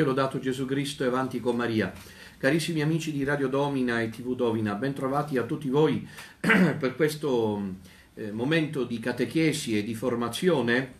Sia dato Gesù Cristo e avanti con Maria. Carissimi amici di Radio Domina e TV Domina, ben trovati a tutti voi per questo eh, momento di catechesi e di formazione.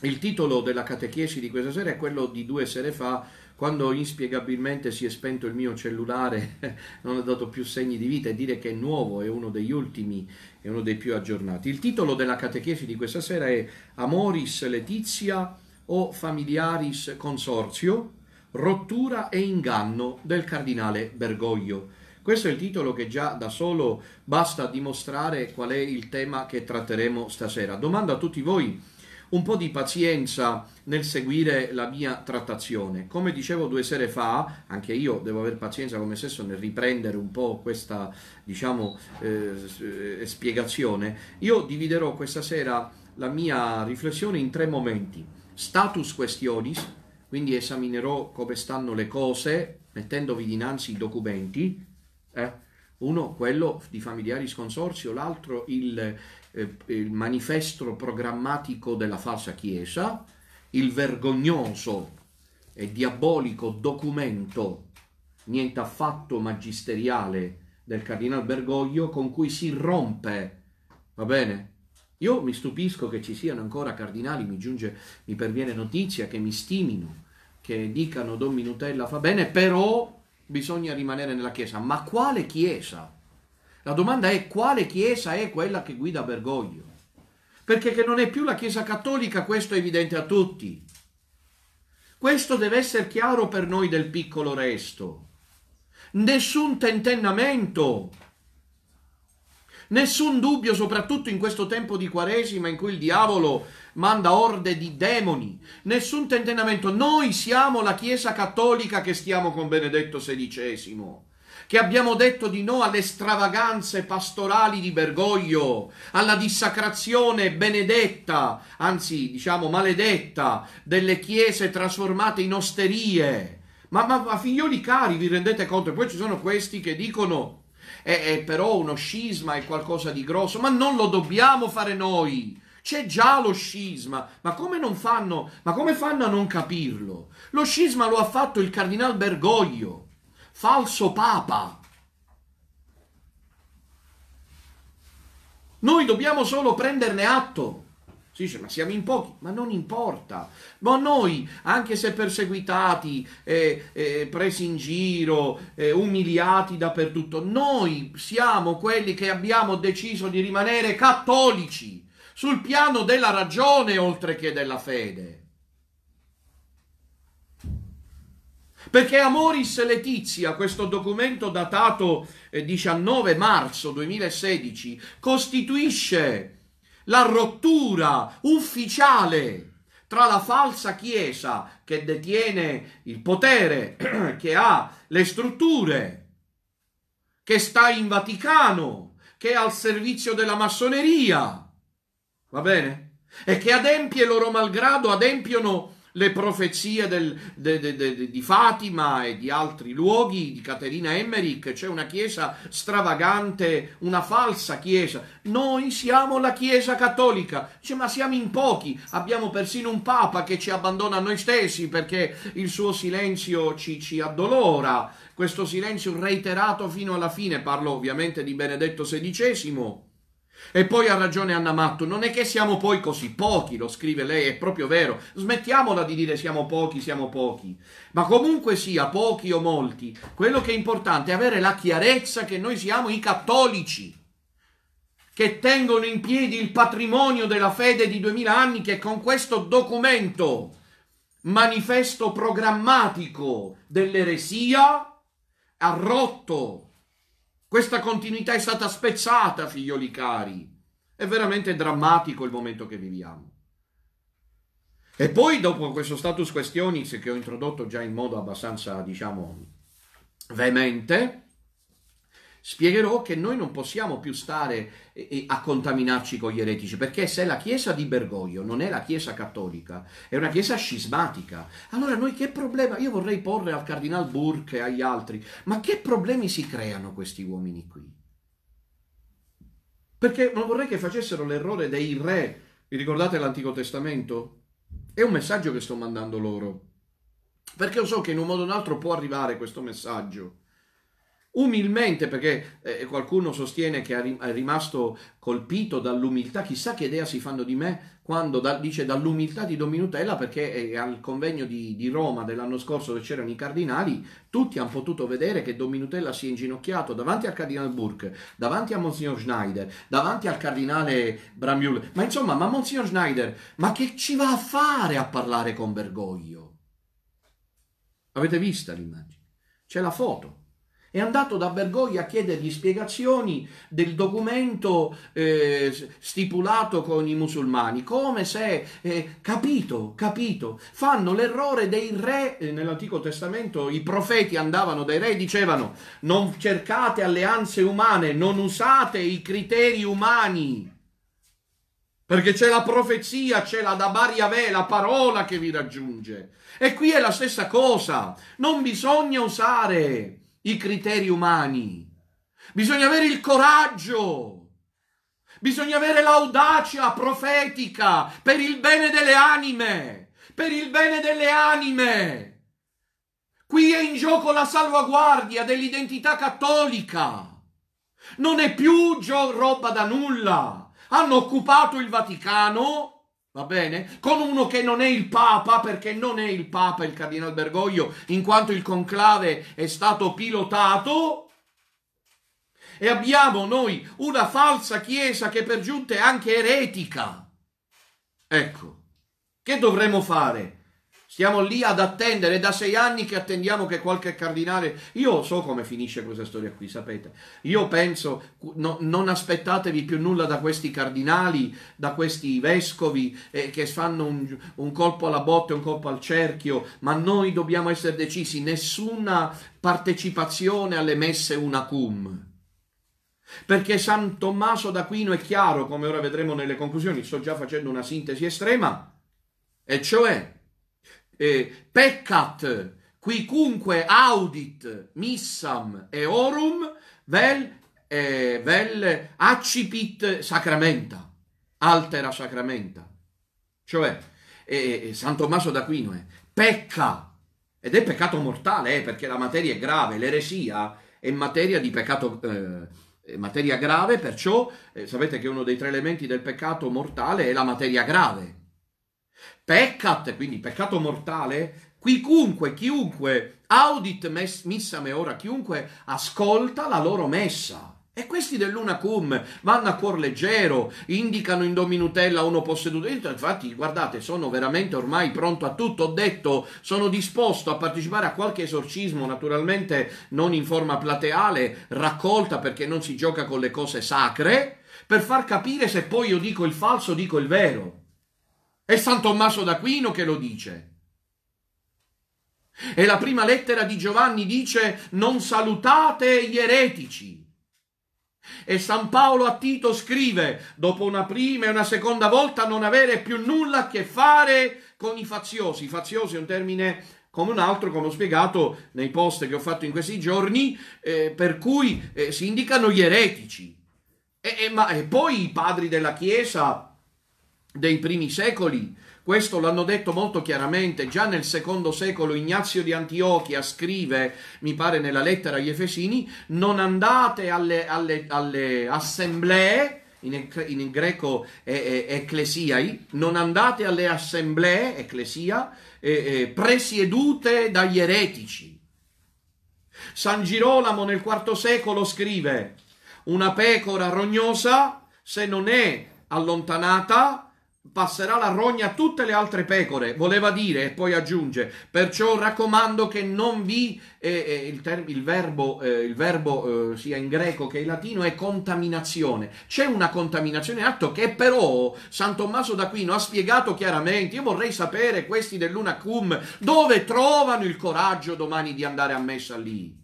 Il titolo della catechesi di questa sera è quello di due sere fa, quando inspiegabilmente si è spento il mio cellulare, non ho dato più segni di vita e dire che è nuovo è uno degli ultimi, è uno dei più aggiornati. Il titolo della catechesi di questa sera è Amoris Letizia o familiaris consorzio, rottura e inganno del cardinale Bergoglio. Questo è il titolo che già da solo basta dimostrare qual è il tema che tratteremo stasera. Domando a tutti voi un po' di pazienza nel seguire la mia trattazione. Come dicevo due sere fa, anche io devo avere pazienza con me stesso nel riprendere un po' questa, diciamo, eh, spiegazione. Io dividerò questa sera la mia riflessione in tre momenti status questionis, quindi esaminerò come stanno le cose mettendovi dinanzi i documenti, eh? uno quello di familiari consorzio, l'altro il, eh, il manifesto programmatico della falsa Chiesa, il vergognoso e diabolico documento niente affatto magisteriale del cardinal Bergoglio con cui si rompe, va bene, io mi stupisco che ci siano ancora cardinali, mi, giunge, mi perviene notizia, che mi stimino, che dicano Don Minutella fa bene, però bisogna rimanere nella Chiesa. Ma quale Chiesa? La domanda è quale Chiesa è quella che guida Bergoglio? Perché che non è più la Chiesa cattolica, questo è evidente a tutti. Questo deve essere chiaro per noi del piccolo resto. Nessun tentennamento Nessun dubbio, soprattutto in questo tempo di Quaresima in cui il diavolo manda orde di demoni, nessun tentennamento. Noi siamo la Chiesa cattolica che stiamo con Benedetto XVI che abbiamo detto di no alle stravaganze pastorali di Bergoglio, alla dissacrazione benedetta, anzi diciamo maledetta, delle chiese trasformate in osterie. Ma, ma, ma figlioli cari, vi rendete conto? E poi ci sono questi che dicono è, è però uno scisma, è qualcosa di grosso, ma non lo dobbiamo fare noi. C'è già lo scisma, ma come, non fanno, ma come fanno a non capirlo? Lo scisma lo ha fatto il cardinal Bergoglio, falso papa. Noi dobbiamo solo prenderne atto. Si dice, ma siamo in pochi, ma non importa. Ma noi, anche se perseguitati, eh, eh, presi in giro, eh, umiliati dappertutto, noi siamo quelli che abbiamo deciso di rimanere cattolici sul piano della ragione oltre che della fede. Perché Amoris Letizia, questo documento datato 19 eh, marzo 2016, costituisce la rottura ufficiale tra la falsa Chiesa che detiene il potere, che ha le strutture, che sta in Vaticano, che è al servizio della massoneria, va bene? E che adempie loro malgrado, adempiono le profezie del, de, de, de, di Fatima e di altri luoghi, di Caterina Emmerich, c'è una chiesa stravagante, una falsa chiesa. Noi siamo la chiesa cattolica, cioè, ma siamo in pochi, abbiamo persino un papa che ci abbandona a noi stessi perché il suo silenzio ci, ci addolora, questo silenzio reiterato fino alla fine, parlo ovviamente di Benedetto XVI e poi ha ragione Anna Matto, non è che siamo poi così pochi, lo scrive lei, è proprio vero. Smettiamola di dire siamo pochi, siamo pochi. Ma comunque sia, pochi o molti, quello che è importante è avere la chiarezza che noi siamo i cattolici che tengono in piedi il patrimonio della fede di duemila anni che con questo documento manifesto programmatico dell'eresia ha rotto questa continuità è stata spezzata, figlioli cari. È veramente drammatico il momento che viviamo. E poi dopo questo status questionis che ho introdotto già in modo abbastanza, diciamo, veemente, spiegherò che noi non possiamo più stare eh, eh, a contaminarci con gli eretici, perché se la Chiesa di Bergoglio non è la Chiesa cattolica, è una Chiesa scismatica, allora noi che problema, io vorrei porre al Cardinal Burke e agli altri, ma che problemi si creano questi uomini qui? Perché non vorrei che facessero l'errore dei re, vi ricordate l'Antico Testamento? È un messaggio che sto mandando loro, perché io so che in un modo o in un altro può arrivare questo messaggio umilmente, perché eh, qualcuno sostiene che è rimasto colpito dall'umiltà, chissà che idea si fanno di me quando da, dice dall'umiltà di Dominutella, perché eh, al convegno di, di, Roma dell'anno scorso dove c'erano i cardinali, tutti hanno potuto vedere che Dominutella si è inginocchiato davanti al cardinale Burke, davanti a Monsignor Schneider, davanti al cardinale Bramiul. Ma insomma, ma Monsignor Schneider, ma che ci va a fare a parlare con Bergoglio? Avete vista l'immagine? C'è la foto è andato da Bergoglio a chiedergli spiegazioni del documento eh, stipulato con i musulmani, come se, eh, capito, capito, fanno l'errore dei re, eh, nell'Antico Testamento i profeti andavano dai re e dicevano non cercate alleanze umane, non usate i criteri umani. Perché c'è la profezia, c'è la Dabariavè, la parola che vi raggiunge. E qui è la stessa cosa. Non bisogna usare i criteri umani, bisogna avere il coraggio, bisogna avere l'audacia profetica per il bene delle anime, per il bene delle anime. Qui è in gioco la salvaguardia dell'identità cattolica. Non è più gio- roba da nulla. Hanno occupato il Vaticano va bene? Con uno che non è il Papa, perché non è il Papa il Cardinal Bergoglio, in quanto il conclave è stato pilotato. E abbiamo noi una falsa Chiesa che per giunta è anche eretica. Ecco, che dovremmo fare? Stiamo lì ad attendere, è da sei anni che attendiamo che qualche cardinale... Io so come finisce questa storia qui, sapete. Io penso, no, non aspettatevi più nulla da questi cardinali, da questi vescovi eh, che fanno un, un colpo alla botte, un colpo al cerchio, ma noi dobbiamo essere decisi, nessuna partecipazione alle messe una cum. Perché San Tommaso d'Aquino è chiaro, come ora vedremo nelle conclusioni, sto già facendo una sintesi estrema, e cioè eh, peccat quicunque audit missam eorum vel, eh, vel accipit sacramenta, altera sacramenta. Cioè, eh, eh, San Tommaso d'Aquino è pecca, ed è peccato mortale, eh, perché la materia è grave, l'eresia è materia di peccato, eh, materia grave, perciò eh, sapete che uno dei tre elementi del peccato mortale è la materia grave. Peccat, quindi peccato mortale, quicunque, chiunque, audit mes, me ora, chiunque ascolta la loro messa. E questi dell'una cum vanno a cuor leggero, indicano in dominutella uno posseduto. Infatti, guardate, sono veramente ormai pronto a tutto. Ho detto, sono disposto a partecipare a qualche esorcismo, naturalmente non in forma plateale, raccolta perché non si gioca con le cose sacre, per far capire se poi io dico il falso, dico il vero. È San Tommaso d'Aquino che lo dice. E la prima lettera di Giovanni dice non salutate gli eretici. E San Paolo a Tito scrive, dopo una prima e una seconda volta, non avere più nulla a che fare con i faziosi. Faziosi è un termine come un altro, come ho spiegato nei post che ho fatto in questi giorni, eh, per cui eh, si indicano gli eretici. E, e, ma, e poi i padri della Chiesa dei primi secoli. Questo l'hanno detto molto chiaramente, già nel secondo secolo Ignazio di Antiochia scrive, mi pare nella lettera agli Efesini, non andate alle, alle, alle assemblee, in, in greco eh, eh, ecclesiai, non andate alle assemblee, ecclesia, eh, presiedute dagli eretici. San Girolamo nel IV secolo scrive, una pecora rognosa, se non è allontanata, passerà la rogna a tutte le altre pecore, voleva dire, e poi aggiunge, perciò raccomando che non vi, eh, eh, il, term, il, verbo, eh, il verbo eh, sia in greco che in latino è contaminazione, c'è una contaminazione in atto che però San Tommaso d'Aquino ha spiegato chiaramente, io vorrei sapere questi dell'Una Cum dove trovano il coraggio domani di andare a messa lì.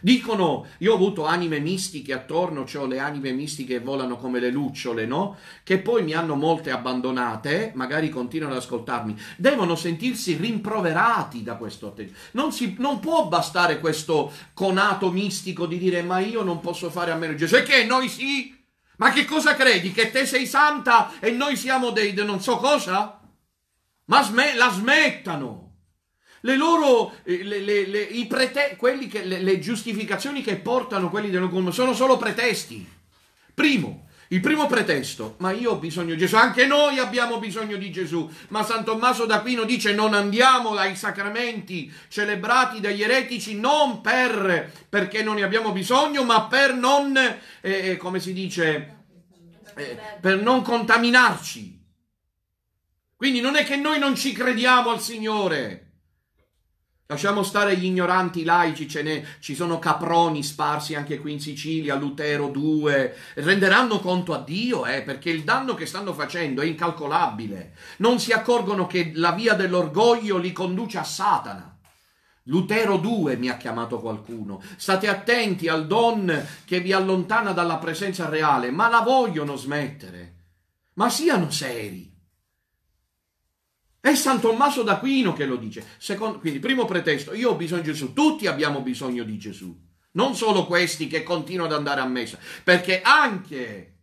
Dicono, io ho avuto anime mistiche attorno, cioè le anime mistiche che volano come le lucciole, no? Che poi mi hanno molte abbandonate, magari continuano ad ascoltarmi. Devono sentirsi rimproverati da questo atteggiamento. Non, si, non può bastare questo conato mistico di dire ma io non posso fare a meno di Gesù. E che noi sì? Ma che cosa credi? Che te sei santa e noi siamo dei, dei non so cosa? Ma sme- la smettano! le loro eh, le, le, le, i prete, che, le, le giustificazioni che portano quelli dell'Ocolmo sono solo pretesti. Primo, il primo pretesto, ma io ho bisogno di Gesù, anche noi abbiamo bisogno di Gesù, ma San Tommaso d'Aquino dice non andiamo ai sacramenti celebrati dagli eretici non per, perché non ne abbiamo bisogno, ma per non, eh, eh come si dice, eh, per non contaminarci. Quindi non è che noi non ci crediamo al Signore, Lasciamo stare gli ignoranti laici, ce ne, ci sono caproni sparsi anche qui in Sicilia, Lutero 2, renderanno conto a Dio, eh, perché il danno che stanno facendo è incalcolabile. Non si accorgono che la via dell'orgoglio li conduce a Satana. Lutero 2 mi ha chiamato qualcuno. State attenti al don che vi allontana dalla presenza reale, ma la vogliono smettere. Ma siano seri. È San Tommaso d'Aquino che lo dice. Secondo, quindi, primo pretesto, io ho bisogno di Gesù, tutti abbiamo bisogno di Gesù. Non solo questi che continuano ad andare a messa, perché anche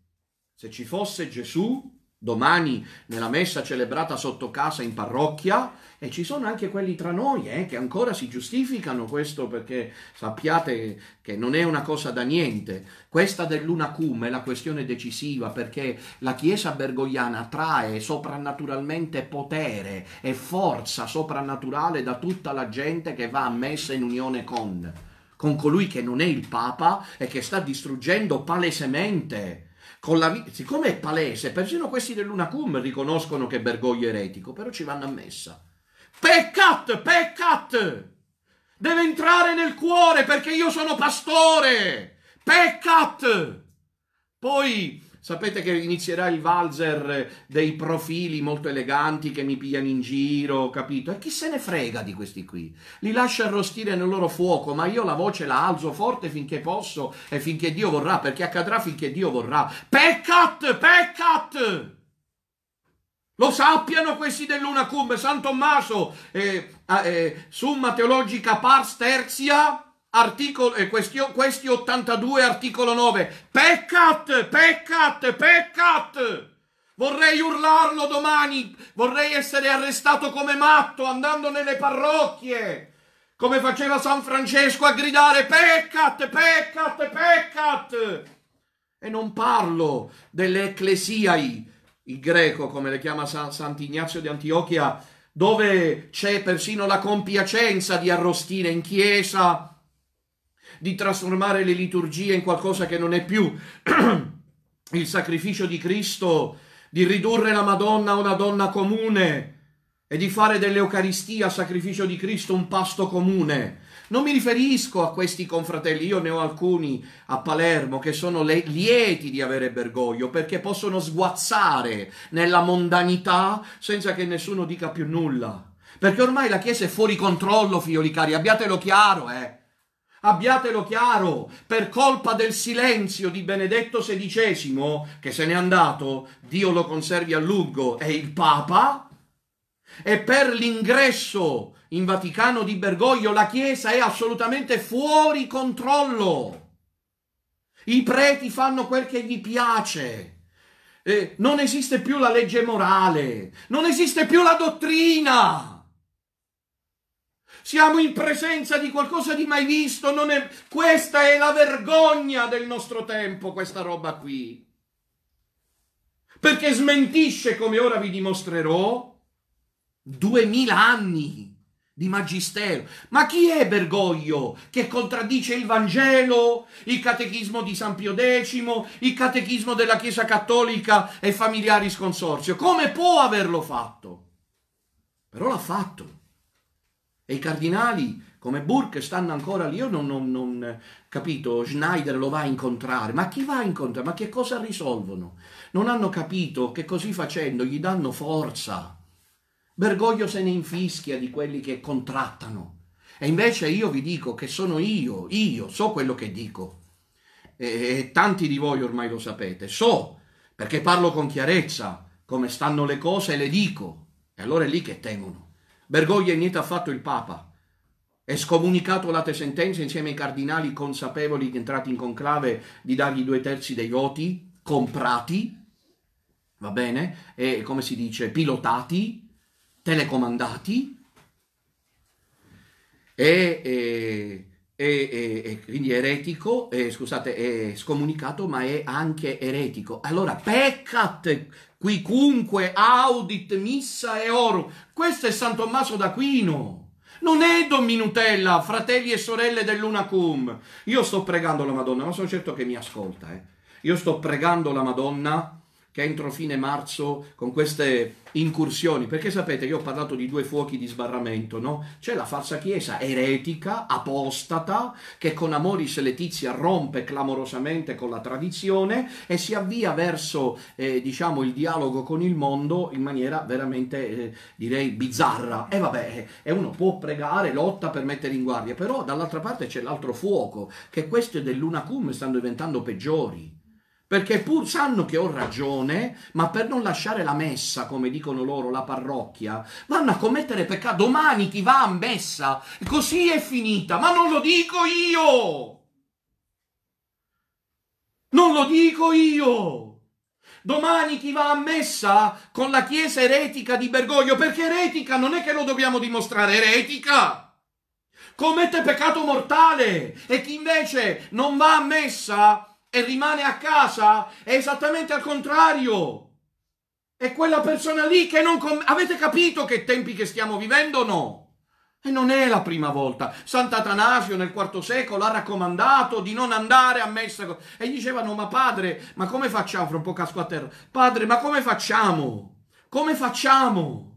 se ci fosse Gesù, domani nella messa celebrata sotto casa in parrocchia e ci sono anche quelli tra noi eh, che ancora si giustificano questo perché sappiate che non è una cosa da niente. Questa dell'unacum è la questione decisiva perché la Chiesa bergogliana trae soprannaturalmente potere e forza soprannaturale da tutta la gente che va a messa in unione con, con colui che non è il Papa e che sta distruggendo palesemente la, siccome è palese, persino questi dell'Unacum riconoscono che Bergoglio è eretico, però ci vanno a messa. Peccat, peccat! Deve entrare nel cuore perché io sono pastore! Peccat! Poi Sapete che inizierà il valzer eh, dei profili molto eleganti che mi pigliano in giro, capito? E chi se ne frega di questi qui? Li lascio arrostire nel loro fuoco, ma io la voce la alzo forte finché posso e finché Dio vorrà, perché accadrà finché Dio vorrà. Peccat! Peccat! Lo sappiano questi dell'Unacum, San Tommaso, eh, ah, eh, Summa Teologica Pars Tertia, articolo, eh, questi, questi 82 articolo 9. Peccat, peccat, peccat! Vorrei urlarlo domani, vorrei essere arrestato come matto andando nelle parrocchie, come faceva San Francesco a gridare peccat, peccat, peccat! E non parlo delle ecclesiai, il greco come le chiama San, Sant'Ignazio di Antiochia, dove c'è persino la compiacenza di arrostire in chiesa, di trasformare le liturgie in qualcosa che non è più il sacrificio di Cristo, di ridurre la Madonna a una donna comune e di fare dell'Eucaristia, sacrificio di Cristo, un pasto comune. Non mi riferisco a questi confratelli, io ne ho alcuni a Palermo che sono lieti di avere Bergoglio perché possono sguazzare nella mondanità senza che nessuno dica più nulla. Perché ormai la Chiesa è fuori controllo, figlioli cari, abbiatelo chiaro, eh. Abbiatelo chiaro, per colpa del silenzio di Benedetto XVI, che se n'è andato, Dio lo conservi a lungo, è il Papa, e per l'ingresso in Vaticano di Bergoglio la Chiesa è assolutamente fuori controllo. I preti fanno quel che gli piace. Eh, non esiste più la legge morale, non esiste più la dottrina. Siamo in presenza di qualcosa di mai visto. È... Questa è la vergogna del nostro tempo, questa roba qui. Perché smentisce, come ora vi dimostrerò, duemila anni di magistero. Ma chi è Bergoglio che contraddice il Vangelo, il catechismo di San Pio X, il catechismo della Chiesa Cattolica e familiari sconsorzio? Come può averlo fatto? Però l'ha fatto. E i cardinali come Burke stanno ancora lì, io non, ho eh, capito, Schneider lo va a incontrare, ma chi va a incontrare? Ma che cosa risolvono? Non hanno capito che così facendo gli danno forza. Bergoglio se ne infischia di quelli che contrattano. E invece io vi dico che sono io, io so quello che dico. E, e tanti di voi ormai lo sapete, so, perché parlo con chiarezza come stanno le cose e le dico. E allora è lì che temono. Bergoglio niente affatto il Papa. È scomunicato l'ate sentenza insieme ai cardinali consapevoli entrati in conclave di dargli due terzi dei voti comprati, va bene? E come si dice, pilotati, telecomandati. E, e e, è, è quindi eretico, è, scusate, è scomunicato, ma è anche eretico. Allora, peccat quicunque audit missa e oro. Questo è San Tommaso d'Aquino. Non è Don Minutella, fratelli e sorelle dell'Unacum. Io sto pregando la Madonna, ma sono certo che mi ascolta, eh. Io sto pregando la Madonna che entro fine marzo con queste incursioni, perché sapete che ho parlato di due fuochi di sbarramento, no? C'è la falsa chiesa eretica, apostata, che con Amoris Letizia rompe clamorosamente con la tradizione e si avvia verso, eh, diciamo, il dialogo con il mondo in maniera veramente, eh, direi, bizzarra. E vabbè, eh, e uno può pregare, lotta per mettere in guardia, però dall'altra parte c'è l'altro fuoco, che questo è dell'Unacum stanno diventando peggiori perché pur sanno che ho ragione, ma per non lasciare la messa, come dicono loro, la parrocchia, vanno a commettere peccato. Domani ti va a messa, così è finita, ma non lo dico io! Non lo dico io! Domani ti va a messa con la chiesa eretica di Bergoglio, perché eretica non è che lo dobbiamo dimostrare, eretica! Commette peccato mortale e chi invece non va a messa e rimane a casa è esattamente al contrario. È quella persona lì che non... Com- Avete capito che tempi che stiamo vivendo o no? E non è la prima volta. Sant'Atanasio nel IV secolo ha raccomandato di non andare a messa. E gli dicevano, ma padre, ma come facciamo? Fra un po' casco a terra. Padre, ma come facciamo? Come facciamo?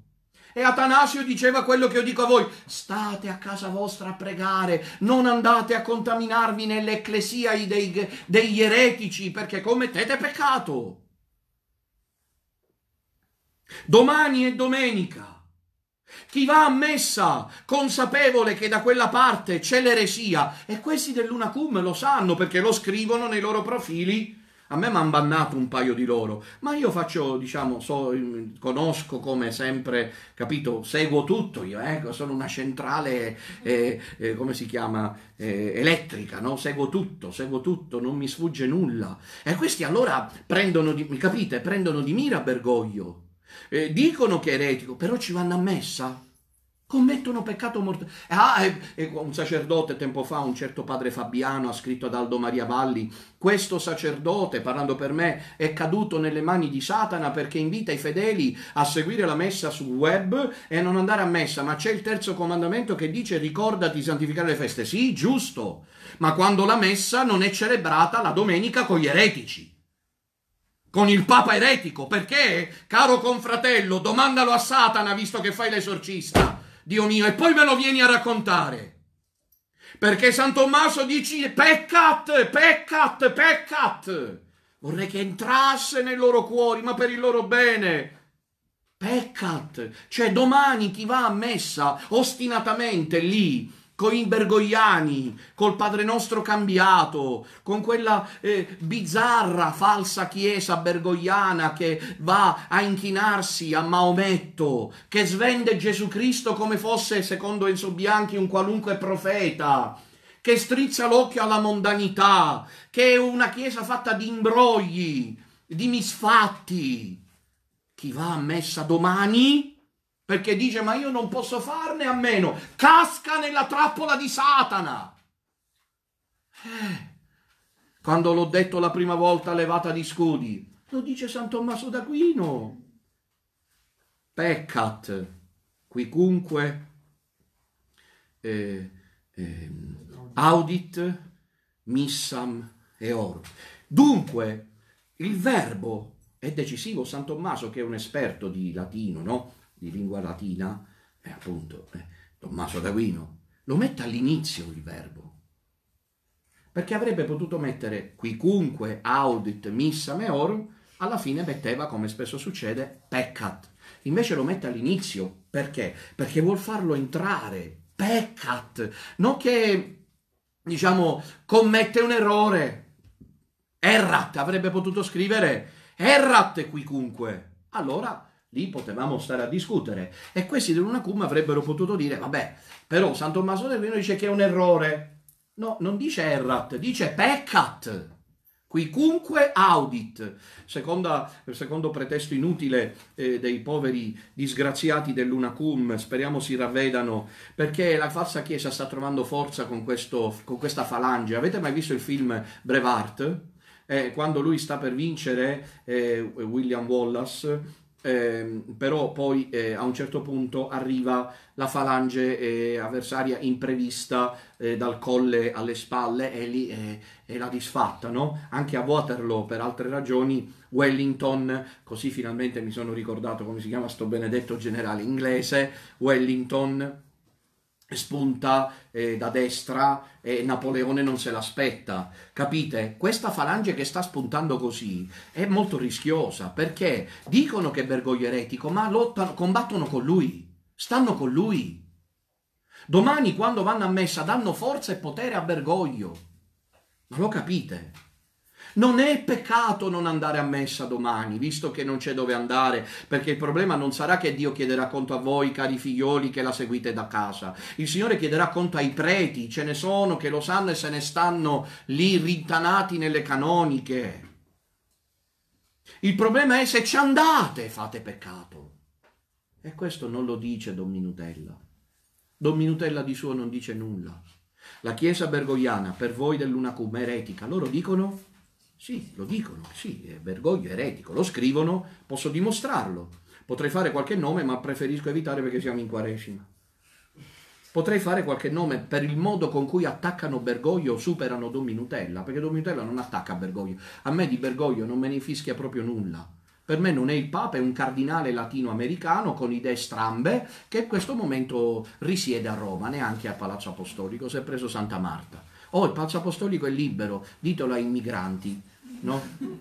E Atanasio diceva quello che io dico a voi, state a casa vostra a pregare, non andate a contaminarvi nell'ecclesia dei, degli eretici perché commettete peccato. Domani è domenica. Chi va a messa consapevole che da quella parte c'è l'eresia, e questi dell'Unacum lo sanno perché lo scrivono nei loro profili a me mi hanno bannato un paio di loro, ma io faccio, diciamo, so, mm, conosco come sempre, capito, seguo tutto io, eh? sono una centrale, eh, eh, come si chiama, eh, elettrica, no? seguo tutto, seguo tutto, non mi sfugge nulla. E questi allora prendono di, capite, prendono di mira Bergoglio, eh, dicono che è eretico, però ci vanno a messa commettono peccato mortale. Ah, e, eh, e eh, un sacerdote tempo fa, un certo padre Fabiano, ha scritto ad Aldo Maria Valli, questo sacerdote, parlando per me, è caduto nelle mani di Satana perché invita i fedeli a seguire la messa sul web e non andare a messa, ma c'è il terzo comandamento che dice ricordati di santificare le feste. Sì, giusto, ma quando la messa non è celebrata la domenica con gli eretici con il Papa eretico, perché, caro confratello, domandalo a Satana visto che fai l'esorcista. Dio mio, e poi me lo vieni a raccontare. Perché San Tommaso dice peccat, peccat, peccat. Vorrei che entrasse nei loro cuori, ma per il loro bene. Peccat. Cioè domani chi va a messa ostinatamente lì con i Bergogliani, col Padre Nostro cambiato, con quella eh, bizzarra falsa chiesa bergogliana che va a inchinarsi a Maometto, che svende Gesù Cristo come fosse, secondo Enzo Bianchi, un qualunque profeta che strizza l'occhio alla mondanità, che è una chiesa fatta di imbrogli, di misfatti. Chi va a messa domani perché dice ma io non posso farne a meno, casca nella trappola di Satana. Eh. quando l'ho detto la prima volta levata di scudi, lo dice San Tommaso d'Aquino. Peccat, quicunque eh, eh, audit missam eor. Dunque, il verbo è decisivo. San Tommaso, che è un esperto di latino, no? di lingua latina, è eh, appunto eh, Tommaso d'Aquino, lo mette all'inizio il verbo, perché avrebbe potuto mettere quicunque audit missa meorum, alla fine metteva, come spesso succede, peccat. Invece lo mette all'inizio, perché? Perché vuol farlo entrare, peccat, non che, diciamo, commette un errore. Errat avrebbe potuto scrivere, errat quicunque. Allora lì potevamo stare a discutere e questi dell'Unacum avrebbero potuto dire vabbè però San Tommaso Vino dice che è un errore no non dice errat dice peccat quicunque audit Seconda, secondo pretesto inutile eh, dei poveri disgraziati dell'Unacum speriamo si ravvedano perché la falsa chiesa sta trovando forza con, questo, con questa falange avete mai visto il film Brevart? Eh, quando lui sta per vincere eh, William Wallace eh, però poi eh, a un certo punto arriva la falange eh, avversaria imprevista eh, dal colle alle spalle e lì eh, è la disfatta, no? Anche a Waterloo per altre ragioni, Wellington, così finalmente mi sono ricordato come si chiama sto benedetto generale inglese, Wellington spunta eh, da destra e Napoleone non se l'aspetta. Capite? Questa falange che sta spuntando così è molto rischiosa perché dicono che è Bergoglio eretico, ma lottano, combattono con lui, stanno con lui. Domani quando vanno a messa danno forza e potere a Bergoglio. Ma lo capite? Non è peccato non andare a messa domani, visto che non c'è dove andare, perché il problema non sarà che Dio chiederà conto a voi, cari figlioli, che la seguite da casa. Il Signore chiederà conto ai preti, ce ne sono che lo sanno e se ne stanno lì rintanati nelle canoniche. Il problema è se ci andate fate peccato. E questo non lo dice Don Minutella. Don Minutella di suo non dice nulla. La Chiesa bergogliana, per voi dell'Unacum, eretica, loro dicono sì, lo dicono, sì, Bergoglio è eretico, lo scrivono, posso dimostrarlo. Potrei fare qualche nome, ma preferisco evitare perché siamo in Quaresima. Potrei fare qualche nome per il modo con cui attaccano Bergoglio o superano Dominutella, perché Dominutella non attacca Bergoglio. A me di Bergoglio non me ne infischia proprio nulla. Per me non è il Papa, è un cardinale latinoamericano con idee strambe che in questo momento risiede a Roma, neanche a Palazzo Apostolico, si è preso Santa Marta Oh, il palazzo apostolico è libero, ditelo ai migranti. No?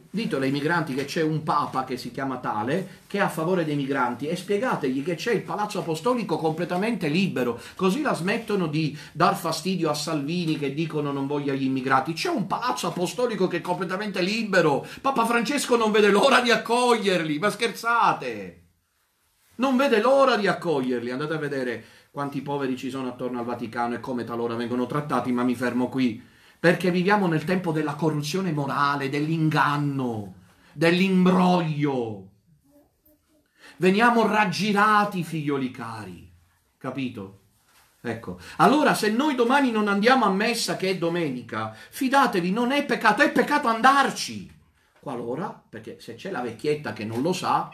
Ditelo ai migranti che c'è un papa che si chiama tale che è a favore dei migranti e spiegategli che c'è il palazzo apostolico completamente libero, così la smettono di dar fastidio a Salvini che dicono non voglia gli immigrati. C'è un palazzo apostolico che è completamente libero. Papa Francesco non vede l'ora di accoglierli, ma scherzate! Non vede l'ora di accoglierli. Andate a vedere quanti poveri ci sono attorno al Vaticano e come talora vengono trattati, ma mi fermo qui, perché viviamo nel tempo della corruzione morale, dell'inganno, dell'imbroglio. Veniamo raggirati, figlioli cari, capito? Ecco, allora se noi domani non andiamo a messa che è domenica, fidatevi, non è peccato, è peccato andarci. Qualora, perché se c'è la vecchietta che non lo sa,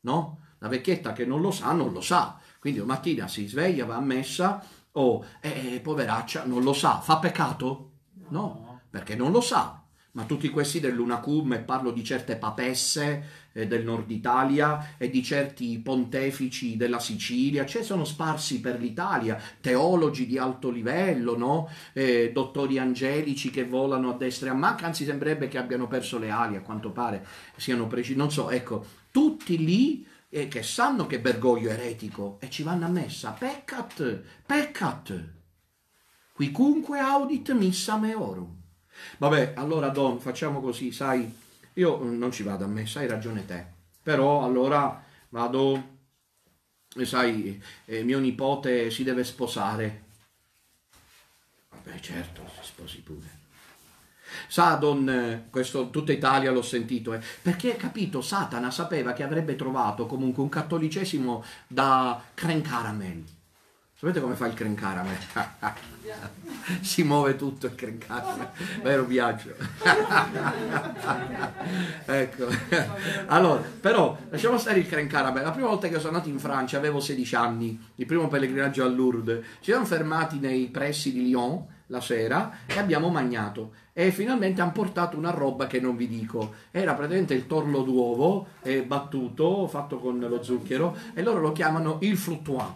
no? La vecchietta che non lo sa, non lo sa. Quindi mattina si sveglia, va a messa, o oh, eh, poveraccia, non lo sa, fa peccato? No, perché non lo sa. Ma tutti questi dell'Unacum, e parlo di certe papesse eh, del nord Italia e di certi pontefici della Sicilia, cioè sono sparsi per l'Italia, teologi di alto livello, no? eh, dottori angelici che volano a destra e a manca, anzi sembrerebbe che abbiano perso le ali, a quanto pare siano precisi, non so, ecco, tutti lì eh, che sanno che Bergoglio è eretico e ci vanno a messa. Peccat, peccat. Quicunque audit missa meorum. Vabbè, allora Don, facciamo così, sai, io mm, non ci vado a messa, hai ragione te. Però allora vado, sai, eh, mio nipote si deve sposare. Vabbè, certo, si sposi pure. Sadon, eh, questo tutta Italia l'ho sentito, eh, perché capito, Satana sapeva che avrebbe trovato comunque un cattolicesimo da cran caramel. Sapete come fa il cran caramel? si muove tutto il cran caramel, vero viaggio. ecco. Allora, però, lasciamo stare il cran caramel. La prima volta che sono andato in Francia avevo 16 anni, il primo pellegrinaggio a Lourdes. Ci siamo fermati nei pressi di Lyon la sera e abbiamo mangiato e finalmente hanno portato una roba che non vi dico. Era praticamente il torlo d'uovo eh, battuto, fatto con lo zucchero, e loro lo chiamano il fluttuant.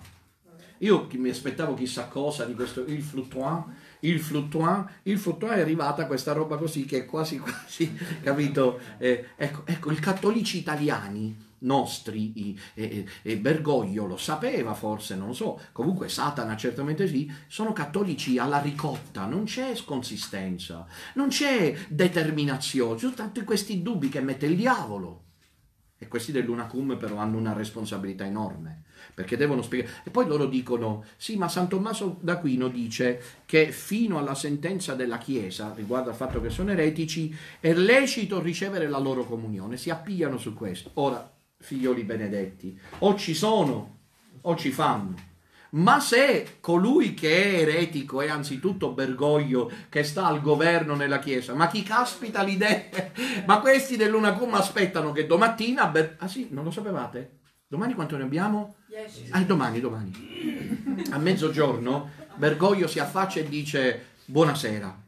Io mi aspettavo chissà cosa di questo il fluttuant, il fluttuant, il fluttuant è arrivata questa roba così che è quasi quasi, capito? Eh, ecco, ecco, i cattolici italiani nostri, e, e, Bergoglio lo sapeva forse, non lo so, comunque Satana certamente sì, sono cattolici alla ricotta, non c'è sconsistenza, non c'è determinazione, ci sono tanti questi dubbi che mette il diavolo. E questi dell'Unacum però hanno una responsabilità enorme, perché devono spiegare. E poi loro dicono, sì, ma San Tommaso d'Aquino dice che fino alla sentenza della Chiesa, riguardo al fatto che sono eretici, è lecito ricevere la loro comunione, si appigliano su questo. Ora, figlioli benedetti, o ci sono o ci fanno. Ma se colui che è eretico è anzitutto Bergoglio che sta al governo nella Chiesa, ma chi caspita l'idea? ma questi dell'Unacum aspettano che domattina... Ber... ah sì, non lo sapevate? Domani quanto ne abbiamo? Yes. Ah, domani, domani. A mezzogiorno Bergoglio si affaccia e dice buonasera.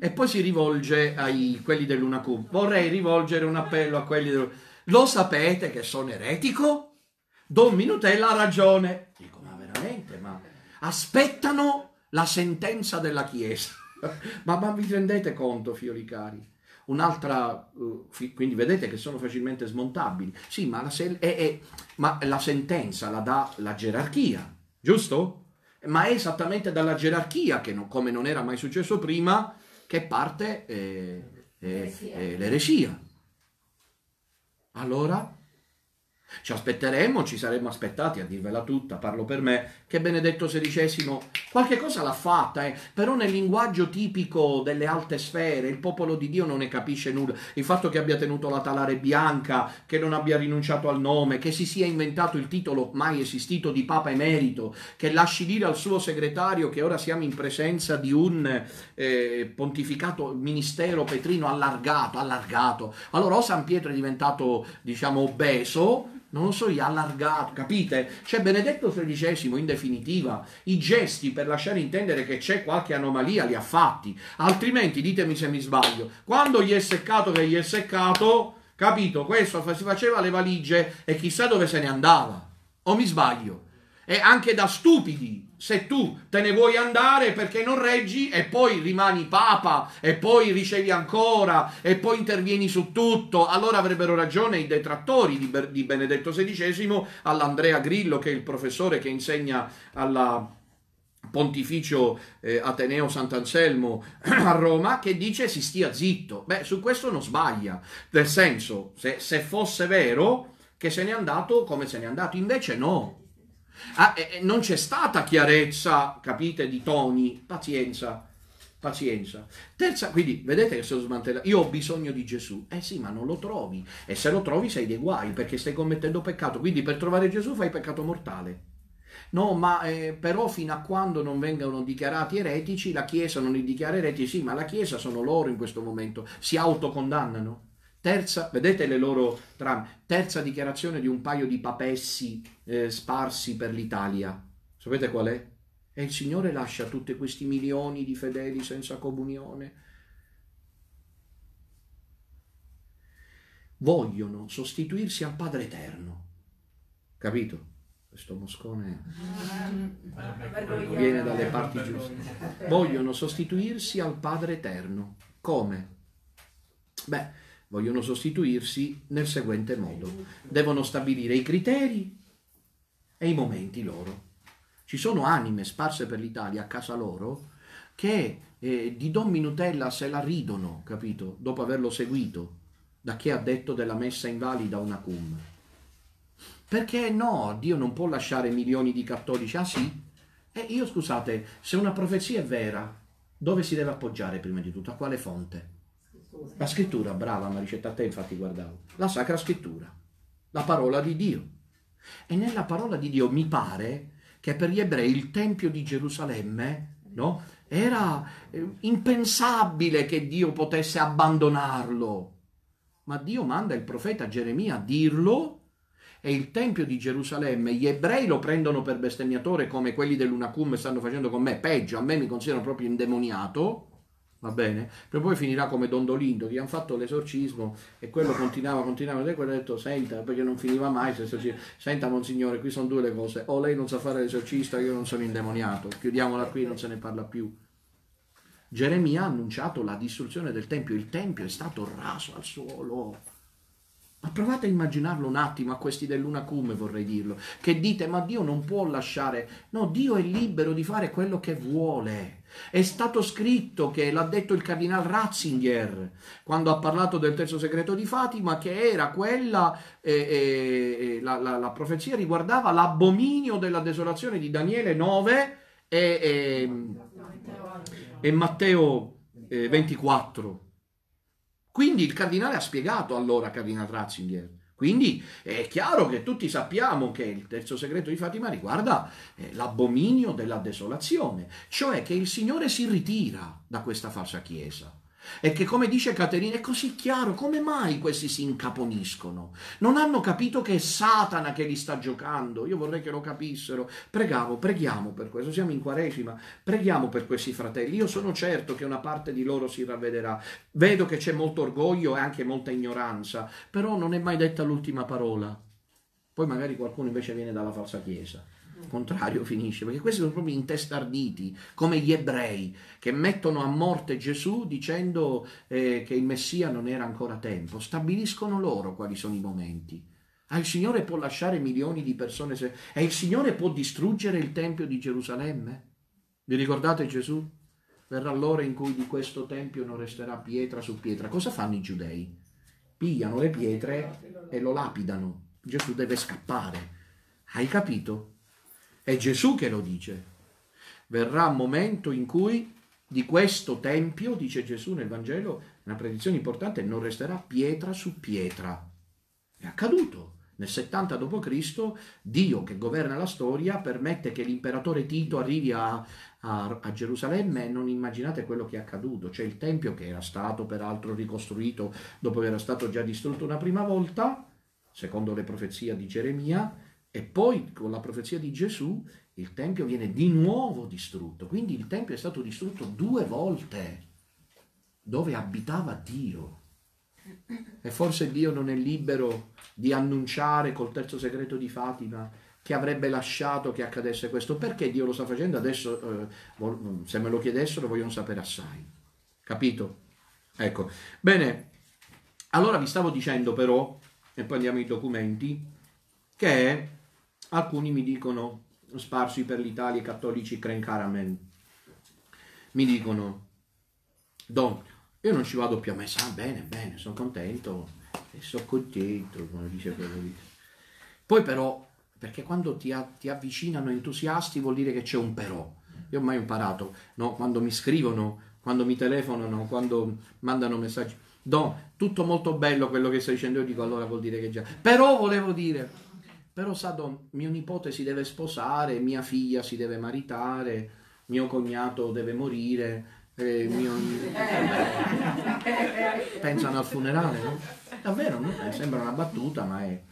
E poi si rivolge ai quelli dell'Unacum. Vorrei rivolgere un appello a quelli dell'Unacum lo sapete che sono eretico? Don Minutella ha ragione. Dico, ma veramente, ma aspettano la sentenza della Chiesa. ma, ma, vi rendete conto, fiori cari? Un'altra, uh, fi- quindi vedete che sono facilmente smontabili. Sì, ma la, se- è, è, ma la sentenza la dà la gerarchia, giusto? Ma è esattamente dalla gerarchia che, non, come non era mai successo prima, che parte eh, eh, l'eresia. Eh, l'eresia. Allora ci aspetteremmo, ci saremmo aspettati a dirvela tutta, parlo per me, che Benedetto XVI qualche cosa l'ha fatta, eh, però nel linguaggio tipico delle alte sfere il popolo di Dio non ne capisce nulla. Il fatto che abbia tenuto la talare bianca, che non abbia rinunciato al nome, che si sia inventato il titolo mai esistito di Papa Emerito, che lasci dire al suo segretario che ora siamo in presenza di un eh, pontificato ministero petrino allargato, allargato. Allora o San Pietro è diventato, diciamo, obeso, non lo so, allargato, capite? Cioè Benedetto XVI in definitiva i gesti per lasciare intendere che c'è qualche anomalia li ha fatti, altrimenti ditemi se mi sbaglio, quando gli è seccato che gli è seccato, capito? Questo si faceva le valigie e chissà dove se ne andava, o mi sbaglio? E anche da stupidi, se tu te ne vuoi andare perché non reggi e poi rimani papa e poi ricevi ancora e poi intervieni su tutto, allora avrebbero ragione i detrattori di, Ber- di Benedetto XVI all'Andrea Grillo che è il professore che insegna alla Pontificio eh, Ateneo Sant'Anselmo a Roma che dice si stia zitto. Beh, su questo non sbaglia, nel senso, se, se fosse vero che se n'è andato come se n'è andato, invece no, Ah, e, non c'è stata chiarezza, capite, di toni, pazienza, pazienza. Terza, quindi vedete che sono smantellato, io ho bisogno di Gesù, eh sì, ma non lo trovi, e se lo trovi sei dei guai, perché stai commettendo peccato, quindi per trovare Gesù fai peccato mortale. No, ma eh, però fino a quando non vengano dichiarati eretici, la Chiesa non li dichiara eretici, sì, ma la Chiesa sono loro in questo momento, si autocondannano. Terza, vedete le loro trame, terza dichiarazione di un paio di papessi eh, sparsi per l'Italia. Sapete qual è? E il Signore lascia tutti questi milioni di fedeli senza comunione. Vogliono sostituirsi al Padre Eterno. Capito? Questo moscone viene dalle parti giuste. Vogliono sostituirsi al Padre Eterno. Come? Beh, vogliono sostituirsi nel seguente modo. Devono stabilire i criteri e i momenti loro. Ci sono anime sparse per l'Italia a casa loro che eh, di Don Minutella se la ridono, capito? Dopo averlo seguito da chi ha detto della messa invalida una cum. Perché no, Dio non può lasciare milioni di cattolici, ah sì? E eh, io scusate, se una profezia è vera, dove si deve appoggiare prima di tutto? A quale fonte? La scrittura, brava Maricetta, a te infatti guardavo. La sacra scrittura, la parola di Dio. E nella parola di Dio mi pare che per gli ebrei il Tempio di Gerusalemme, no? Era eh, impensabile che Dio potesse abbandonarlo. Ma Dio manda il profeta Geremia a dirlo e il Tempio di Gerusalemme, gli ebrei lo prendono per bestemmiatore come quelli dell'Unacum stanno facendo con me, peggio, a me mi considerano proprio indemoniato, va bene? Però poi finirà come Don Dolindo, che hanno fatto l'esorcismo e quello continuava, continuava, e quello ha detto, senta, perché non finiva mai, senta monsignore, qui sono due le cose, o lei non sa fare l'esorcista, io non sono indemoniato, chiudiamola qui, non se ne parla più. Geremia ha annunciato la distruzione del Tempio, il Tempio è stato raso al suolo. Ma provate a immaginarlo un attimo a questi dell'Unacume, vorrei dirlo, che dite, ma Dio non può lasciare, no, Dio è libero di fare quello che vuole. È stato scritto che l'ha detto il cardinale Ratzinger quando ha parlato del terzo segreto di Fatima, che era quella, eh, eh, eh la, la, la, profezia riguardava l'abominio della desolazione di Daniele 9 e, ehm, e Matteo eh, 24. Quindi il cardinale ha spiegato allora, cardinale Ratzinger, quindi è chiaro che tutti sappiamo che il terzo segreto di Fatima riguarda eh, l'abominio della desolazione, cioè che il Signore si ritira da questa falsa chiesa. E che come dice Caterina è così chiaro, come mai questi si incaponiscono? Non hanno capito che è Satana che li sta giocando, io vorrei che lo capissero. Pregavo, preghiamo per questo, siamo in Quaresima, preghiamo per questi fratelli, io sono certo che una parte di loro si ravvederà. Vedo che c'è molto orgoglio e anche molta ignoranza, però non è mai detta l'ultima parola. Poi magari qualcuno invece viene dalla falsa chiesa. Mm. contrario finisce, perché questi sono proprio intestarditi, come gli ebrei che mettono a morte Gesù dicendo eh, che il Messia non era ancora tempo, stabiliscono loro quali sono i momenti. Ah, il Signore può lasciare milioni di persone se... e il Signore può distruggere il Tempio di Gerusalemme? Vi ricordate Gesù? Verrà l'ora in cui di questo Tempio non resterà pietra su pietra. Cosa fanno i giudei? Pigliano le pietre e lo lapidano. Gesù deve scappare. Hai capito? È Gesù che lo dice. Verrà un momento in cui di questo tempio, dice Gesù nel Vangelo, una predizione importante, non resterà pietra su pietra. È accaduto. Nel 70 d.C. Dio che governa la storia permette che l'imperatore Tito arrivi a, a, a, Gerusalemme e non immaginate quello che è accaduto. C'è il Tempio che era stato peraltro ricostruito dopo che era stato già distrutto una prima volta, secondo le profezie di Geremia, e poi con la profezia di Gesù il Tempio viene di nuovo distrutto, quindi il Tempio è stato distrutto due volte dove abitava Dio. E forse Dio non è libero di annunciare col terzo segreto di Fatima che avrebbe lasciato che accadesse questo, perché Dio lo sta facendo adesso, eh, se me lo chiedessero vogliono sapere assai. Capito? Ecco, bene, allora vi stavo dicendo però, e poi andiamo ai documenti, che Alcuni mi dicono, sparsi per l'Italia, i cattolici crencaramenti, mi dicono, Don, io non ci vado più a messa, ah, bene, bene, sono contento, e sono contento, come dice quello lì. Poi però, perché quando ti, ti avvicinano entusiasti vuol dire che c'è un però. Io ho mai imparato, no? quando mi scrivono, quando mi telefonano, quando mandano messaggi, Don, tutto molto bello quello che stai dicendo, io dico allora vuol dire che già. Però volevo dire però Sado, mio nipote si deve sposare, mia figlia si deve maritare, mio cognato deve morire, eh, mio... pensano al funerale, no? Davvero, no? Eh, sembra una battuta, ma è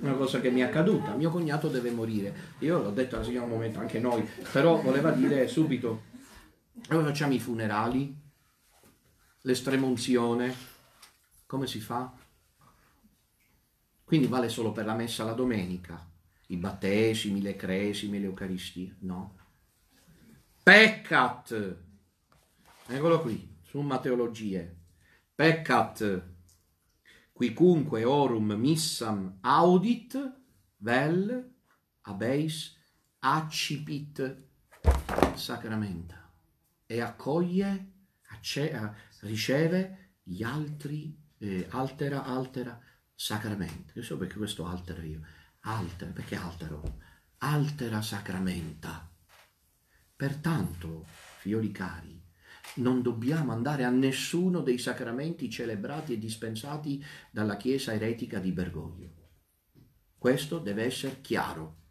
una cosa che mi è accaduta. Mio cognato deve morire. Io l'ho detto alla signora un momento, anche noi, però voleva dire subito, noi facciamo i funerali, l'estremunzione, come si fa? Quindi vale solo per la messa la domenica, i battesimi, le cresime, le eucaristie, no? Peccat, eccolo qui, Summa Teologie, peccat quicunque orum missam audit vel abeis accipit sacramenta e accoglie, accea, riceve gli altri, eh, altera, altera, sacramento. Io so perché questo altero io. Altero, perché altero? Altera sacramenta. Pertanto, figlioli cari, non dobbiamo andare a nessuno dei sacramenti celebrati e dispensati dalla Chiesa eretica di Bergoglio. Questo deve essere chiaro,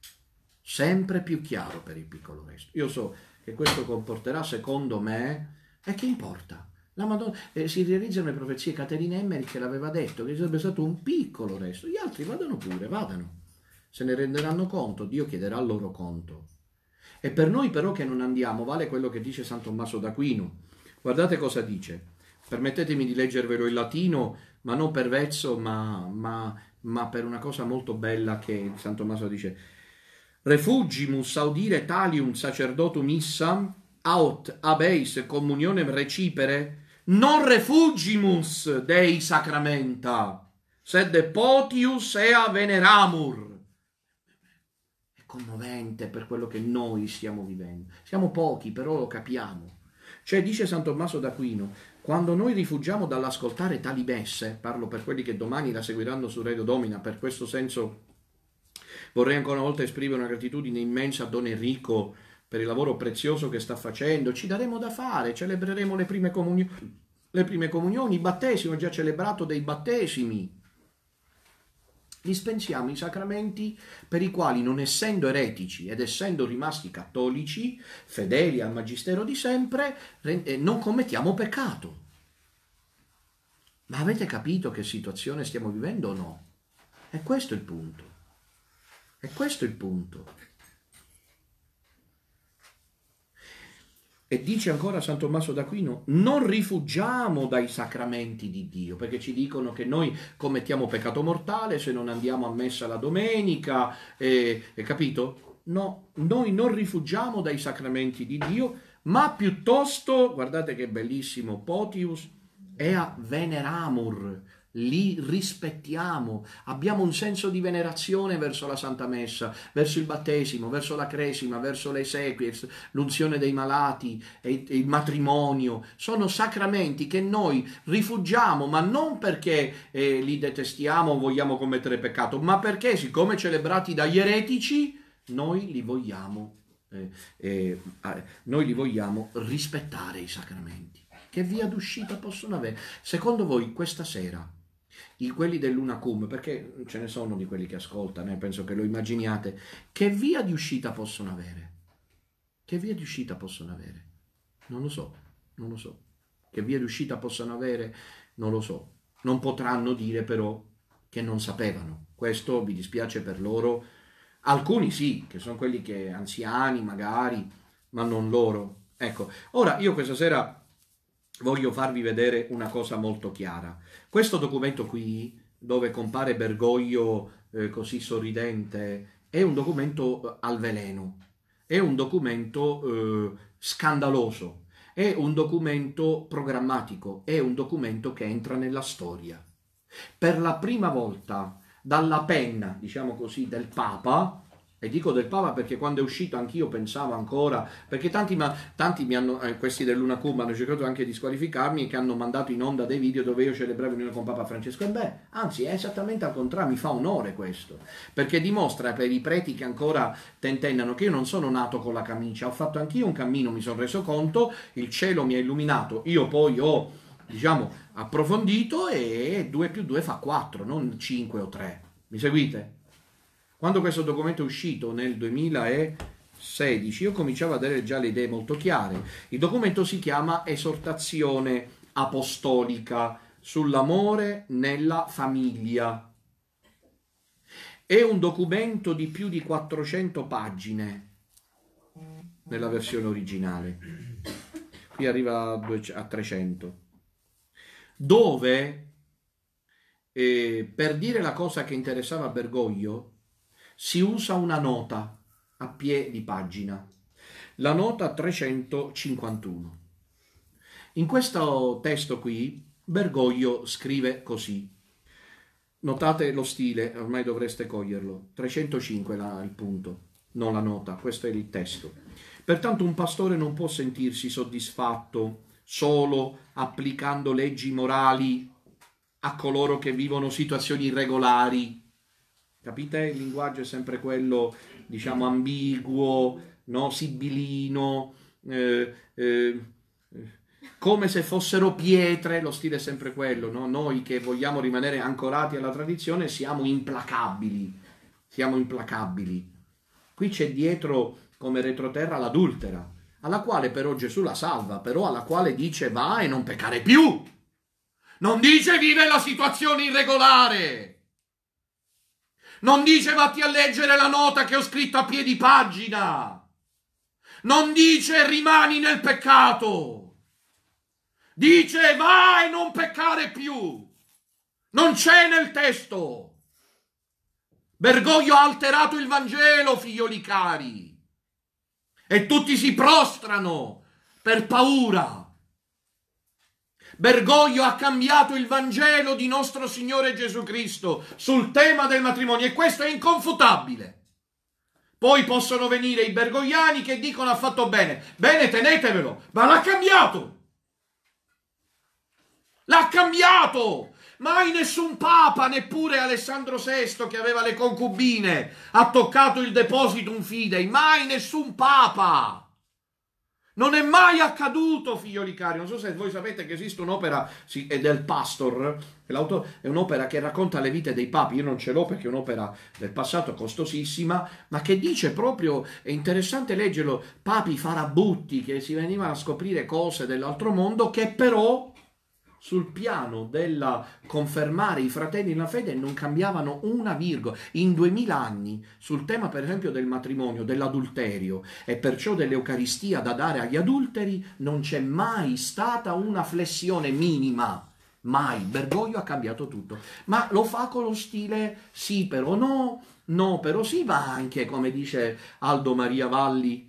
sempre più chiaro per il piccolo resto. Io so che questo comporterà, secondo me, e che importa? La Madonna, eh, si realizzano le profezie. Caterina Emmerich l'aveva detto che ci sarebbe stato un piccolo resto. Gli altri vadano pure, vadano. Se ne renderanno conto, Dio chiederà loro conto. E per noi però che non andiamo vale quello che dice San Tommaso d'Aquino. Guardate cosa dice. Permettetemi di leggervelo in latino, ma non per vezzo, ma, ma, ma per una cosa molto bella che San Tommaso dice. Refugimus audire talium sacerdotum issam, aut abeis communionem recipere, non refugimus dei sacramenta, sed potius ea veneramur. È commovente per quello che noi stiamo vivendo. Siamo pochi, però lo capiamo. Cioè, dice San Tommaso d'Aquino, quando noi rifugiamo dall'ascoltare tali messe, parlo per quelli che domani la seguiranno su Radio Domina, per questo senso vorrei ancora una volta esprimere una gratitudine immensa a Don Enrico, per il lavoro prezioso che sta facendo, ci daremo da fare, celebreremo le prime, comunio- le prime comunioni, il battesimo, già celebrato dei battesimi. Dispensiamo i sacramenti per i quali, non essendo eretici ed essendo rimasti cattolici, fedeli al magistero di sempre, eh, non commettiamo peccato. Ma avete capito che situazione stiamo vivendo o no? E questo è il punto. E questo è il punto. E dice ancora San Tommaso d'Aquino, non rifugiamo dai sacramenti di Dio, perché ci dicono che noi commettiamo peccato mortale se non andiamo a messa la domenica, e, e capito? No, noi non rifugiamo dai sacramenti di Dio, ma piuttosto, guardate che bellissimo, potius ea veneramur, li rispettiamo, abbiamo un senso di venerazione verso la Santa Messa, verso il battesimo, verso la cresima, verso le esequie, l'unzione dei malati, il matrimonio. Sono sacramenti che noi rifugiamo, ma non perché eh, li detestiamo o vogliamo commettere peccato, ma perché siccome celebrati dagli eretici, noi li vogliamo, eh, eh, noi li vogliamo rispettare i sacramenti. Che via d'uscita possono avere? Secondo voi questa sera di quelli dell'Unacum, perché ce ne sono di quelli che ascoltano e eh, penso che lo immaginiate, che via di uscita possono avere? Che via di uscita possono avere? Non lo so, non lo so. Che via di uscita possono avere? Non lo so. Non potranno dire però che non sapevano. Questo mi dispiace per loro. Alcuni sì, che sono quelli che anziani magari, ma non loro. Ecco, ora io questa sera voglio farvi vedere una cosa molto chiara. Questo documento qui, dove compare Bergoglio eh, così sorridente, è un documento eh, al veleno, è un documento eh, scandaloso, è un documento programmatico, è un documento che entra nella storia. Per la prima volta dalla penna, diciamo così, del Papa, e dico del Papa perché quando è uscito anch'io pensavo ancora, perché tanti, ma, tanti mi hanno, eh, questi dell'Una Cuba hanno cercato anche di squalificarmi che hanno mandato in onda dei video dove io celebravo l'unione con Papa Francesco. E beh, anzi è esattamente al contrario, mi fa onore questo, perché dimostra per i preti che ancora tentennano che io non sono nato con la camicia, ho fatto anch'io un cammino, mi sono reso conto, il cielo mi ha illuminato, io poi ho, diciamo, approfondito e 2 più 2 fa 4, non 5 o 3. Mi seguite? Quando questo documento è uscito nel 2016, io cominciavo ad avere già le idee molto chiare. Il documento si chiama Esortazione Apostolica sull'amore nella famiglia. È un documento di più di 400 pagine nella versione originale. Qui arriva a 300. Dove, eh, per dire la cosa che interessava a Bergoglio, si usa una nota a piè di pagina, la nota 351. In questo testo qui Bergoglio scrive così. Notate lo stile, ormai dovreste coglierlo. 305 là, il punto, non la nota, questo è il testo. Pertanto un pastore non può sentirsi soddisfatto solo applicando leggi morali a coloro che vivono situazioni irregolari Capite? Il linguaggio è sempre quello, diciamo, ambiguo, no? sibilino, eh, eh, come se fossero pietre, lo stile è sempre quello, no? Noi che vogliamo rimanere ancorati alla tradizione siamo implacabili, siamo implacabili. Qui c'è dietro come retroterra l'adultera, alla quale però Gesù la salva, però alla quale dice va e non peccare più. Non dice vive la situazione irregolare. Non dice vatti a leggere la nota che ho scritto a piedi pagina. Non dice rimani nel peccato. Dice vai non peccare più. Non c'è nel testo. Bergoglio ha alterato il Vangelo, figlioli cari. E tutti si prostrano per paura Bergoglio ha cambiato il Vangelo di nostro Signore Gesù Cristo sul tema del matrimonio e questo è inconfutabile. Poi possono venire i bergogliani che dicono ha fatto bene. Bene, tenetevelo, ma l'ha cambiato. L'ha cambiato. Mai nessun papa, neppure Alessandro VI che aveva le concubine, ha toccato il depositum fidei. Mai nessun papa. Non è mai accaduto, figlioli cari. Non so se voi sapete che esiste un'opera sì, è del Pastor, è un'opera che racconta le vite dei papi. Io non ce l'ho perché è un'opera del passato costosissima, ma che dice proprio: è interessante leggerlo. Papi farabutti che si venivano a scoprire cose dell'altro mondo che però sul piano del confermare i fratelli nella fede non cambiavano una virgola. In duemila anni, sul tema per esempio del matrimonio, dell'adulterio e perciò dell'Eucaristia da dare agli adulteri, non c'è mai stata una flessione minima. Mai. Bergoglio ha cambiato tutto. Ma lo fa con lo stile sì però no, no però sì, ma anche, come dice Aldo Maria Valli,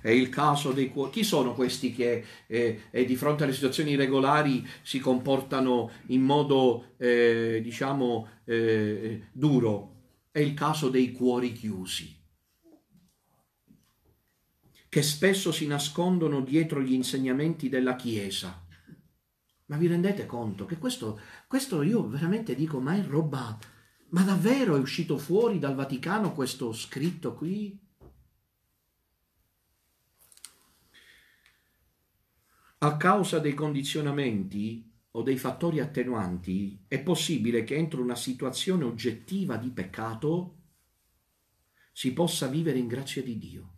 è il caso dei cuori. Chi sono questi che eh, eh, di fronte alle situazioni irregolari si comportano in modo, eh, diciamo, eh, duro? È il caso dei cuori chiusi, che spesso si nascondono dietro gli insegnamenti della Chiesa. Ma vi rendete conto che questo, questo io veramente dico, ma è roba... Ma davvero è uscito fuori dal Vaticano questo scritto qui? A causa dei condizionamenti o dei fattori attenuanti, è possibile che entro una situazione oggettiva di peccato si possa vivere in grazia di Dio.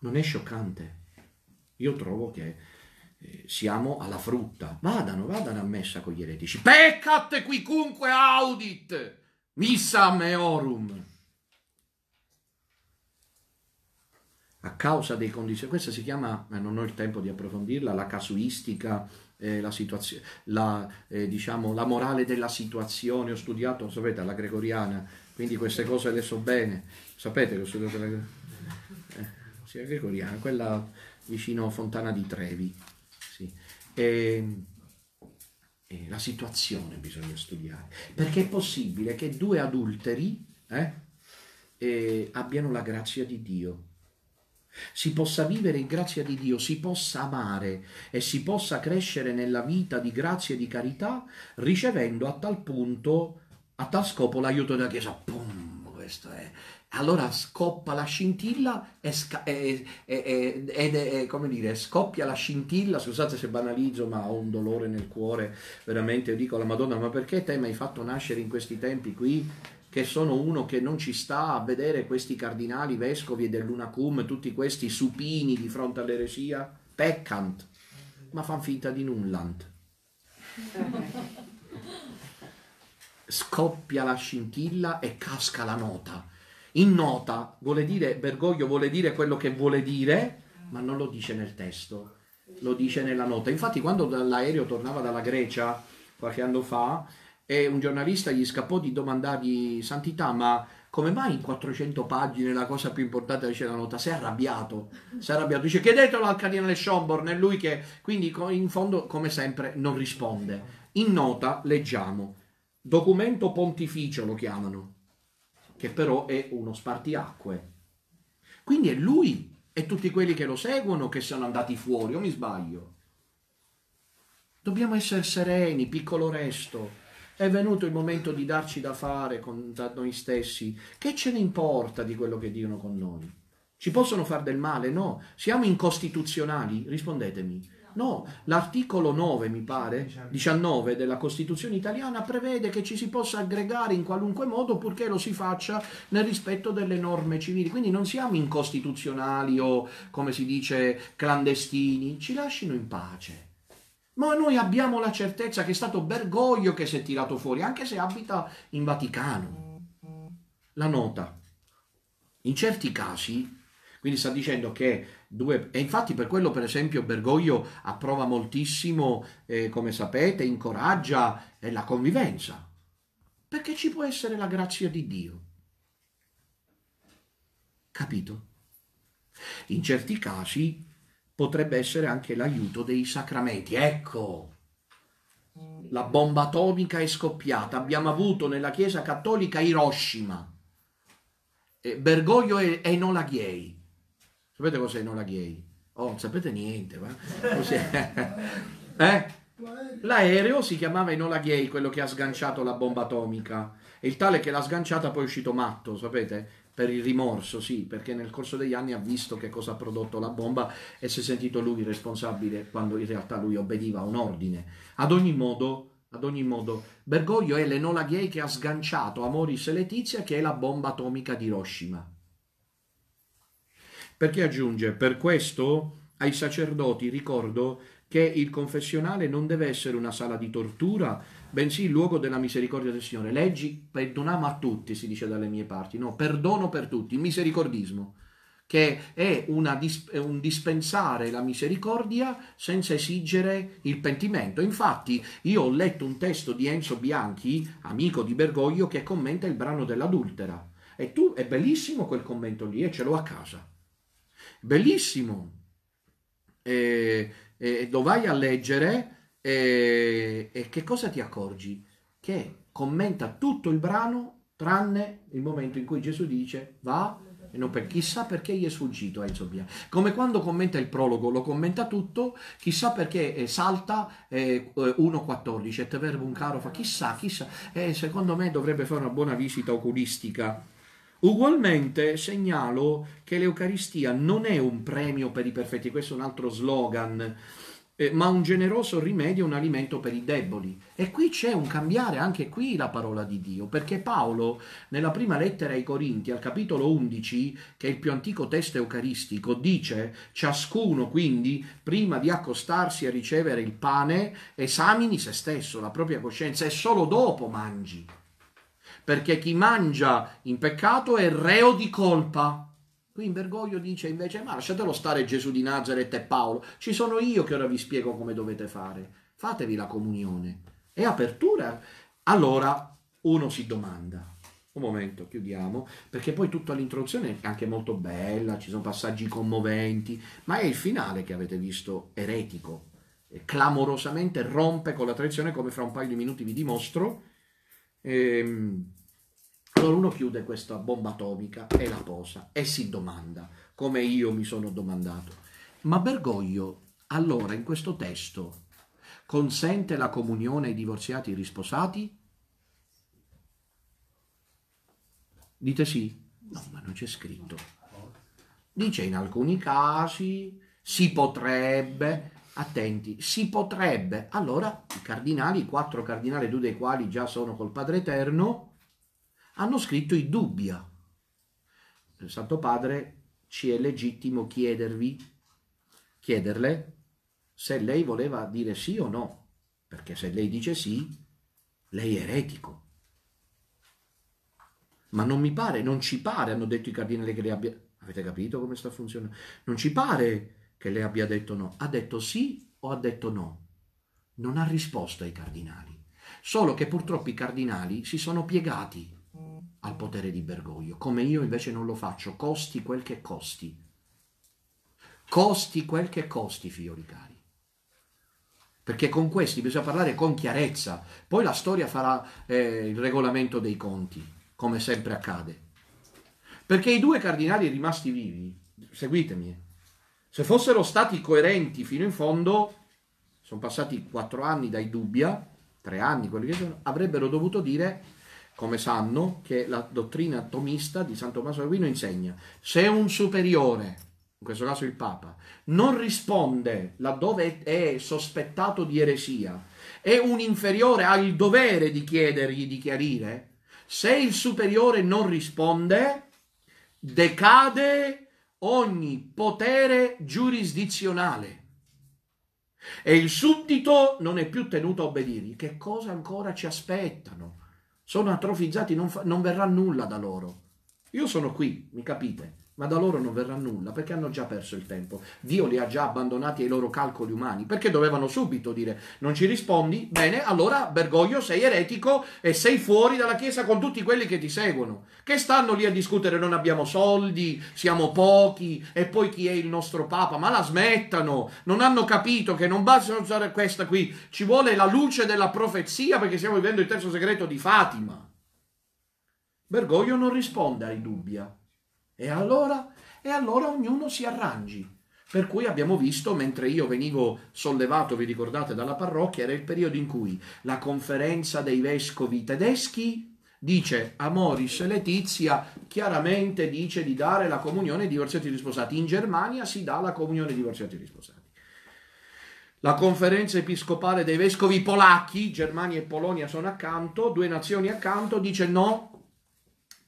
Non è scioccante. Io trovo che eh, siamo alla frutta. Vadano, vadano a messa con gli eretici. Peccate quiconque audit, missa meorum. a causa dei condizioni, questa si chiama, eh, non ho il tempo di approfondirla, la casuistica, eh, la, situazio- la, eh, diciamo, la morale della situazione, ho studiato, sapete, alla gregoriana, quindi queste cose le so bene, sapete che ho studiato eh, la eh, gregoriana, quella vicino a Fontana di Trevi, sì. e, ehm, e la situazione bisogna studiare, perché è possibile che due adulteri eh, abbiano la grazia di Dio si possa vivere in grazia di Dio, si possa amare e si possa crescere nella vita di grazia e di carità, ricevendo a tal punto, a tal scopo, l'aiuto della Chiesa. Pum, questo è. Allora scoppa la scintilla e, sca- e, e, e, come dire, scoppia la scintilla. Scusate se banalizzo, ma ho un dolore nel cuore, veramente. Io dico alla Madonna, ma perché te mi hai fatto nascere in questi tempi qui? che sono uno che non ci sta a vedere questi cardinali, vescovi e dell'Unacum, tutti questi supini di fronte all'eresia, peccant, ma fan finta di nullant. Scoppia la scintilla e casca la nota. In nota vuole dire, Bergoglio vuole dire quello che vuole dire, ma non lo dice nel testo, lo dice nella nota. Infatti quando l'aereo tornava dalla Grecia qualche anno fa, e un giornalista gli scappò di domandargli Santità, ma come mai in 400 pagine la cosa più importante dice la nota? Sei arrabbiato, sei arrabbiato. Dice chiedetelo al cardinale Schomborn, è lui che quindi in fondo come sempre non risponde. In nota leggiamo documento pontificio lo chiamano, che però è uno spartiacque. Quindi è lui e tutti quelli che lo seguono che sono andati fuori, o mi sbaglio? Dobbiamo essere sereni, piccolo resto è venuto il momento di darci da fare con, da noi stessi. Che ce ne importa di quello che dicono con noi? Ci possono fare del male? No. Siamo incostituzionali? Rispondetemi. No, l'articolo 9, mi pare, 19 della Costituzione italiana prevede che ci si possa aggregare in qualunque modo purché lo si faccia nel rispetto delle norme civili. Quindi non siamo incostituzionali o, come si dice, clandestini. Ci lasciano in pace. Ma noi abbiamo la certezza che è stato Bergoglio che si è tirato fuori, anche se abita in Vaticano. La nota. In certi casi, quindi sta dicendo che due... E infatti per quello, per esempio, Bergoglio approva moltissimo, eh, come sapete, incoraggia eh, la convivenza. Perché ci può essere la grazia di Dio. Capito? In certi casi potrebbe essere anche l'aiuto dei sacramenti. Ecco, la bomba atomica è scoppiata, abbiamo avuto nella Chiesa Cattolica Hiroshima, eh, Bergoglio e Enola Ghiei. Sapete cos'è Enola Ghiei? Oh, non sapete niente, ma... eh? L'aereo si chiamava Enola Ghiei, quello che ha sganciato la bomba atomica. E il tale che l'ha sganciata poi è uscito matto, sapete? per il rimorso, sì, perché nel corso degli anni ha visto che cosa ha prodotto la bomba e si è sentito lui responsabile quando in realtà lui obbediva a un ordine. Ad ogni modo, ad ogni modo Bergoglio è l'Enola Gay che ha sganciato Amoris e Letizia, che è la bomba atomica di Hiroshima. Perché aggiunge, per questo ai sacerdoti ricordo che il confessionale non deve essere una sala di tortura, bensì il luogo della misericordia del Signore. Leggi, perdoniamo a tutti, si dice dalle mie parti, no, perdono per tutti, il misericordismo, che è dis- un dispensare la misericordia senza esigere il pentimento. Infatti io ho letto un testo di Enzo Bianchi, amico di Bergoglio, che commenta il brano dell'adultera. E tu, è bellissimo quel commento lì, e ce l'ho a casa. Bellissimo. E, e lo vai a leggere e, e che cosa ti accorgi? Che commenta tutto il brano tranne il momento in cui Gesù dice va e non per chissà perché gli è sfuggito Enzo Bia. Come quando commenta il prologo, lo commenta tutto, chissà perché eh, salta eh, 1.14, eh, et un caro fa chissà, chissà, eh, secondo me dovrebbe fare una buona visita oculistica. Ugualmente segnalo che l'Eucaristia non è un premio per i perfetti, questo è un altro slogan eh, ma un generoso rimedio un alimento per i deboli. E qui c'è un cambiare anche qui la parola di Dio, perché Paolo nella prima lettera ai Corinti, al capitolo 11, che è il più antico testo eucaristico, dice ciascuno quindi, prima di accostarsi a ricevere il pane, esamini se stesso, la propria coscienza, e solo dopo mangi. Perché chi mangia in peccato è reo di colpa. Qui in Bergoglio dice invece, ma lasciatelo stare Gesù di Nazareth e Paolo, ci sono io che ora vi spiego come dovete fare. Fatevi la comunione. È apertura? Allora uno si domanda, un momento, chiudiamo, perché poi tutta l'introduzione è anche molto bella, ci sono passaggi commoventi, ma è il finale che avete visto eretico, clamorosamente rompe con la tradizione, come fra un paio di minuti vi dimostro. Ehm, allora uno chiude questa bomba atomica e la posa e si domanda, come io mi sono domandato, ma Bergoglio allora in questo testo consente la comunione ai divorziati risposati? Dite sì? No, ma non c'è scritto. Dice in alcuni casi si potrebbe, attenti, si potrebbe. Allora i cardinali, i quattro cardinali, due dei quali già sono col Padre Eterno, hanno scritto i dubbia. Il Santo Padre ci è legittimo chiedervi, chiederle se lei voleva dire sì o no, perché se lei dice sì, lei è eretico. Ma non mi pare, non ci pare, hanno detto i cardinali che le abbia... Avete capito come sta funzionando? Non ci pare che lei abbia detto no. Ha detto sì o ha detto no? Non ha risposto ai cardinali. Solo che purtroppo i cardinali si sono piegati al potere di Bergoglio, come io invece non lo faccio, costi quel che costi. Costi quel che costi, figlioli cari. Perché con questi bisogna parlare con chiarezza. Poi la storia farà eh, il regolamento dei conti, come sempre accade. Perché i due cardinali rimasti vivi, seguitemi, se fossero stati coerenti fino in fondo, sono passati quattro anni dai dubbia, tre anni quelli che sono, avrebbero dovuto dire come sanno, che la dottrina atomista di San Tommaso d'Aquino insegna. Se un superiore, in questo caso il Papa, non risponde laddove è sospettato di eresia e un inferiore ha il dovere di chiedergli di chiarire, se il superiore non risponde, decade ogni potere giurisdizionale e il suddito non è più tenuto a obbedirgli. Che cosa ancora ci aspettano? sono atrofizzati, non, fa, non verrà nulla da loro. Io sono qui, mi capite? ma da loro non verrà nulla perché hanno già perso il tempo. Dio li ha già abbandonati ai loro calcoli umani perché dovevano subito dire non ci rispondi, bene, allora Bergoglio sei eretico e sei fuori dalla Chiesa con tutti quelli che ti seguono, che stanno lì a discutere non abbiamo soldi, siamo pochi e poi chi è il nostro Papa, ma la smettano, non hanno capito che non basta usare questa qui, ci vuole la luce della profezia perché stiamo vivendo il terzo segreto di Fatima. Bergoglio non risponde ai dubbi ah. E allora? E allora ognuno si arrangi. Per cui abbiamo visto, mentre io venivo sollevato, vi ricordate, dalla parrocchia, era il periodo in cui la conferenza dei vescovi tedeschi dice a Moris e Letizia chiaramente dice di dare la comunione ai divorziati e risposati. In Germania si dà la comunione ai divorziati e risposati. La conferenza episcopale dei vescovi polacchi, Germania e Polonia sono accanto, due nazioni accanto, dice no,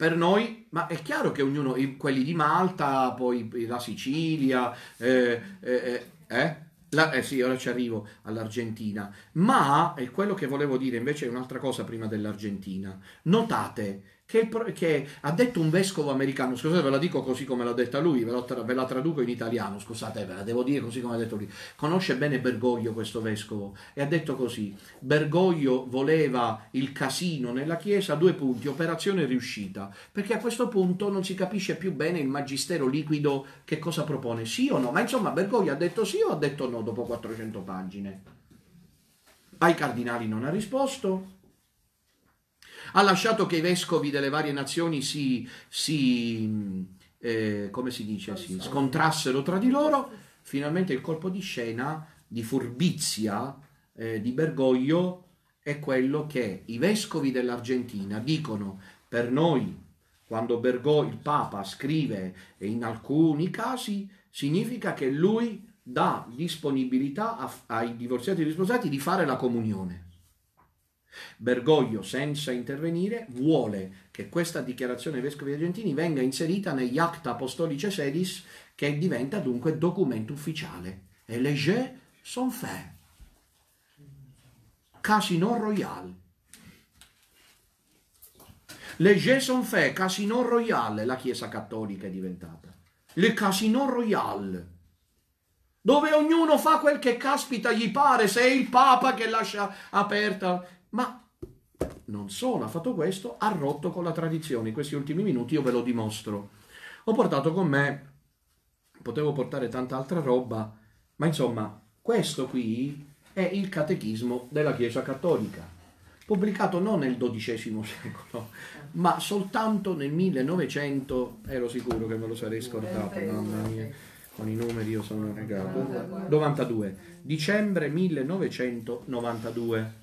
per noi, ma è chiaro che ognuno, quelli di Malta, poi la Sicilia, eh, eh, eh, eh, la, eh sì, ora ci arrivo all'Argentina, ma è quello che volevo dire invece è un'altra cosa prima dell'Argentina. Notate che, che, ha detto un vescovo americano, scusate ve la dico così come l'ha detta lui, ve, tra, ve la traduco in italiano, scusate ve la devo dire così come ha detto lui, conosce bene Bergoglio questo vescovo e ha detto così, Bergoglio voleva il casino nella Chiesa, due punti, operazione riuscita, perché a questo punto non si capisce più bene il magistero liquido che cosa propone, sì o no, ma insomma Bergoglio ha detto sì o ha detto no dopo 400 pagine? Ai cardinali non ha risposto, ha lasciato che i vescovi delle varie nazioni si, si eh, come si dice, si scontrassero tra di loro, finalmente il colpo di scena di furbizia eh, di Bergoglio è quello che i vescovi dell'Argentina dicono per noi quando Bergoglio, il Papa, scrive e in alcuni casi, significa che lui dà disponibilità a, ai divorziati e risposati di fare la comunione. Bergoglio, senza intervenire, vuole che questa dichiarazione ai vescovi argentini venga inserita negli Acta Apostolice Sedis, che diventa dunque documento ufficiale. E les jeux sont faits. Casino Royale. Le je sont Fe, Casino Royale, la Chiesa Cattolica è diventata. Le Casino Royale, dove ognuno fa quel che caspita gli pare, se è il Papa che lascia aperta ma non solo ha fatto questo, ha rotto con la tradizione. In questi ultimi minuti io ve lo dimostro. Ho portato con me, potevo portare tanta altra roba, ma insomma, questo qui è il catechismo della Chiesa Cattolica, pubblicato non nel XII secolo, ma soltanto nel 1900, ero sicuro che me lo sarei scordato, mamma mia, con i numeri io sono arrivato. 92, dicembre 1992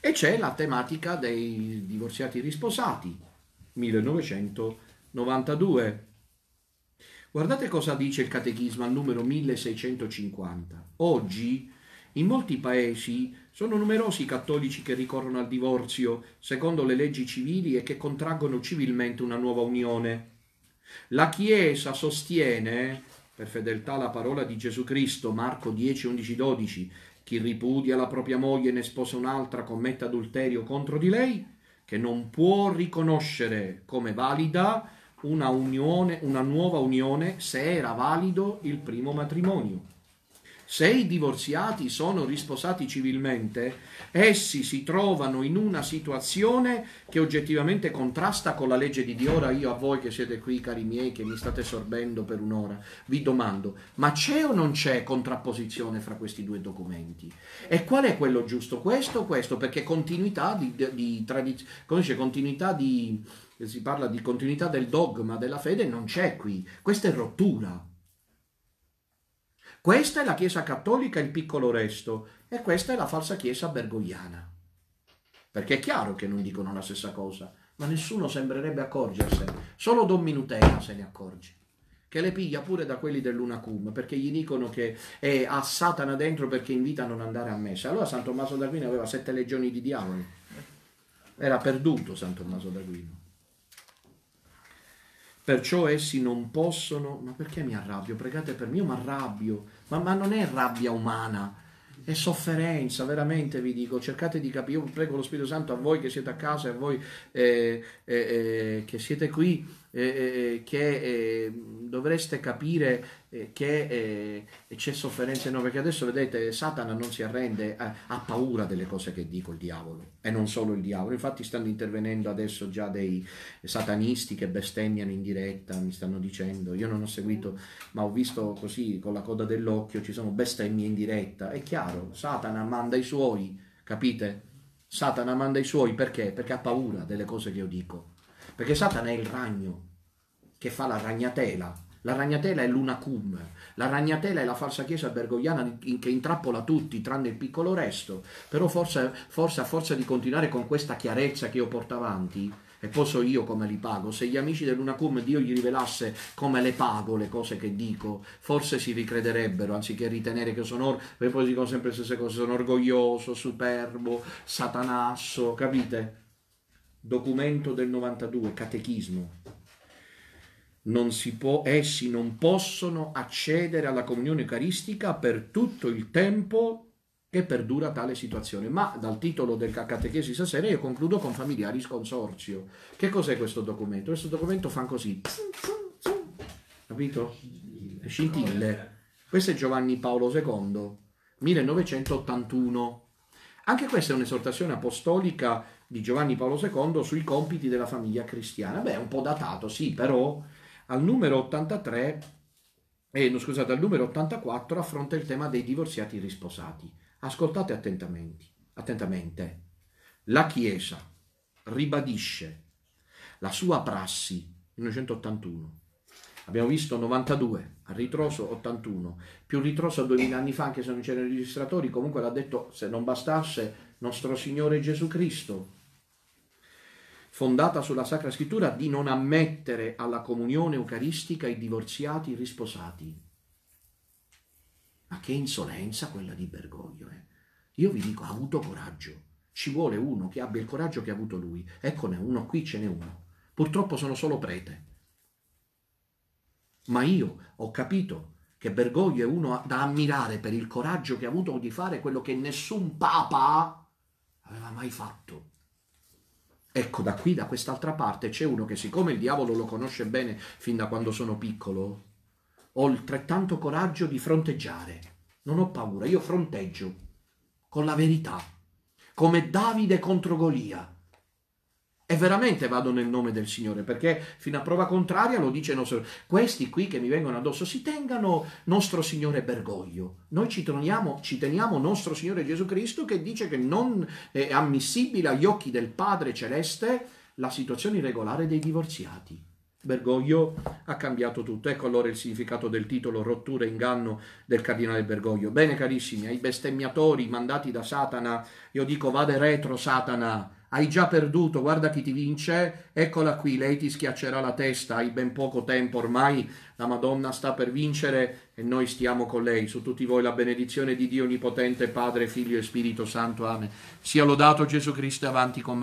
e c'è la tematica dei divorziati risposati, 1992. Guardate cosa dice il catechismo al numero 1650. Oggi in molti paesi sono numerosi i cattolici che ricorrono al divorzio secondo le leggi civili e che contraggono civilmente una nuova unione. La Chiesa sostiene, per fedeltà alla parola di Gesù Cristo, Marco 10, 11, 12, chi ripudia la propria moglie e ne sposa un'altra commette adulterio contro di lei, che non può riconoscere come valida una, unione, una nuova unione se era valido il primo matrimonio se i divorziati sono risposati civilmente, essi si trovano in una situazione che oggettivamente contrasta con la legge di Dio. Ora io a voi che siete qui, cari miei, che mi state sorbendo per un'ora, vi domando, ma c'è o non c'è contrapposizione fra questi due documenti? E qual è quello giusto? Questo o questo? Perché continuità di, di tradizione, come dice, continuità di... Si parla di continuità del dogma della fede, non c'è qui. Questa è rottura. Questa è la Chiesa cattolica il piccolo resto e questa è la falsa Chiesa bergogliana. Perché è chiaro che non dicono la stessa cosa, ma nessuno sembrerebbe accorgersene. Solo Don Minutena se ne accorge che le piglia pure da quelli dell'Unacum perché gli dicono che è a Satana dentro perché invita a non andare a messa. Allora San Tommaso d'Aquino aveva sette legioni di diavoli, era perduto San Tommaso d'Aquino. Perciò essi non possono... Ma perché mi arrabbio? Pregate per me, io mi arrabbio. Ma, ma, non è rabbia umana, è sofferenza, veramente vi dico. Cercate di capire, io prego lo Spirito Santo a voi che siete a casa e a voi eh, eh, eh, che siete qui eh, eh, che eh, dovreste capire eh, che eh, c'è sofferenza in noi, perché adesso vedete Satana non si arrende, eh, ha paura delle cose che dico il diavolo e non solo il diavolo, infatti stanno intervenendo adesso già dei satanisti che bestemmiano in diretta, mi stanno dicendo, io non ho seguito, ma ho visto così con la coda dell'occhio, ci sono bestemmie in diretta, è chiaro, Satana manda i suoi, capite? Satana manda i suoi perché? Perché ha paura delle cose che io dico. Perché Satana è il ragno, che fa la ragnatela. La ragnatela è l'unacum, la ragnatela è la falsa chiesa bergogliana che intrappola tutti tranne il piccolo resto, però forse, forse a forza di continuare con questa chiarezza che io porto avanti, e poi so io come li pago. Se gli amici dell'Unacum Dio gli rivelasse come le pago le cose che dico, forse si ricrederebbero anziché ritenere che sono, e poi dicono sempre le stesse cose, sono orgoglioso, superbo, satanasso, capite? Documento del 92, catechismo non si può, essi non possono accedere alla comunione eucaristica per tutto il tempo che perdura tale situazione. Ma dal titolo del catechesi stasera io concludo con familiaris consorzio. Che cos'è questo documento? Questo documento fa così, capito? Scintille. Questo è Giovanni Paolo II, 1981. Anche questa è un'esortazione apostolica di Giovanni Paolo II sui compiti della famiglia cristiana. Beh, è un po' datato, sì, però al numero 83, eh, no, scusate, al numero 84 affronta il tema dei divorziati risposati. Ascoltate attentamente. La Chiesa ribadisce la sua prassi 1981. Abbiamo visto 92, a ritroso 81, più ritroso 2000 anni fa, anche se non c'erano i registratori, comunque l'ha detto, se non bastasse, nostro Signore Gesù Cristo, fondata sulla Sacra Scrittura, di non ammettere alla comunione eucaristica i divorziati risposati. Ma che insolenza quella di Bergoglio, eh? Io vi dico, ha avuto coraggio. Ci vuole uno che abbia il coraggio che ha avuto lui. Eccone uno, qui ce n'è uno. Purtroppo sono solo prete. Ma io ho capito che Bergoglio è uno da ammirare per il coraggio che ha avuto di fare quello che nessun papa aveva mai fatto. Ecco, da qui, da quest'altra parte, c'è uno che siccome il diavolo lo conosce bene fin da quando sono piccolo, ho altrettanto coraggio di fronteggiare. Non ho paura, io fronteggio con la verità, come Davide contro Golia. E veramente vado nel nome del Signore, perché fino a prova contraria lo dice nostro... Questi qui che mi vengono addosso si tengano nostro Signore Bergoglio. Noi ci, teniamo, ci teniamo nostro Signore Gesù Cristo che dice che non è ammissibile agli occhi del Padre Celeste la situazione irregolare dei divorziati. Bergoglio ha cambiato tutto. Ecco allora il significato del titolo Rottura e inganno del cardinale Bergoglio. Bene carissimi, ai bestemmiatori mandati da Satana, io dico vada retro Satana, hai già perduto, guarda chi ti vince, eccola qui, lei ti schiaccerà la testa, hai ben poco tempo ormai, la Madonna sta per vincere e noi stiamo con lei. Su tutti voi la benedizione di Dio Onnipotente, Padre, Figlio e Spirito Santo. Amen. Sia lodato Gesù Cristo avanti con me.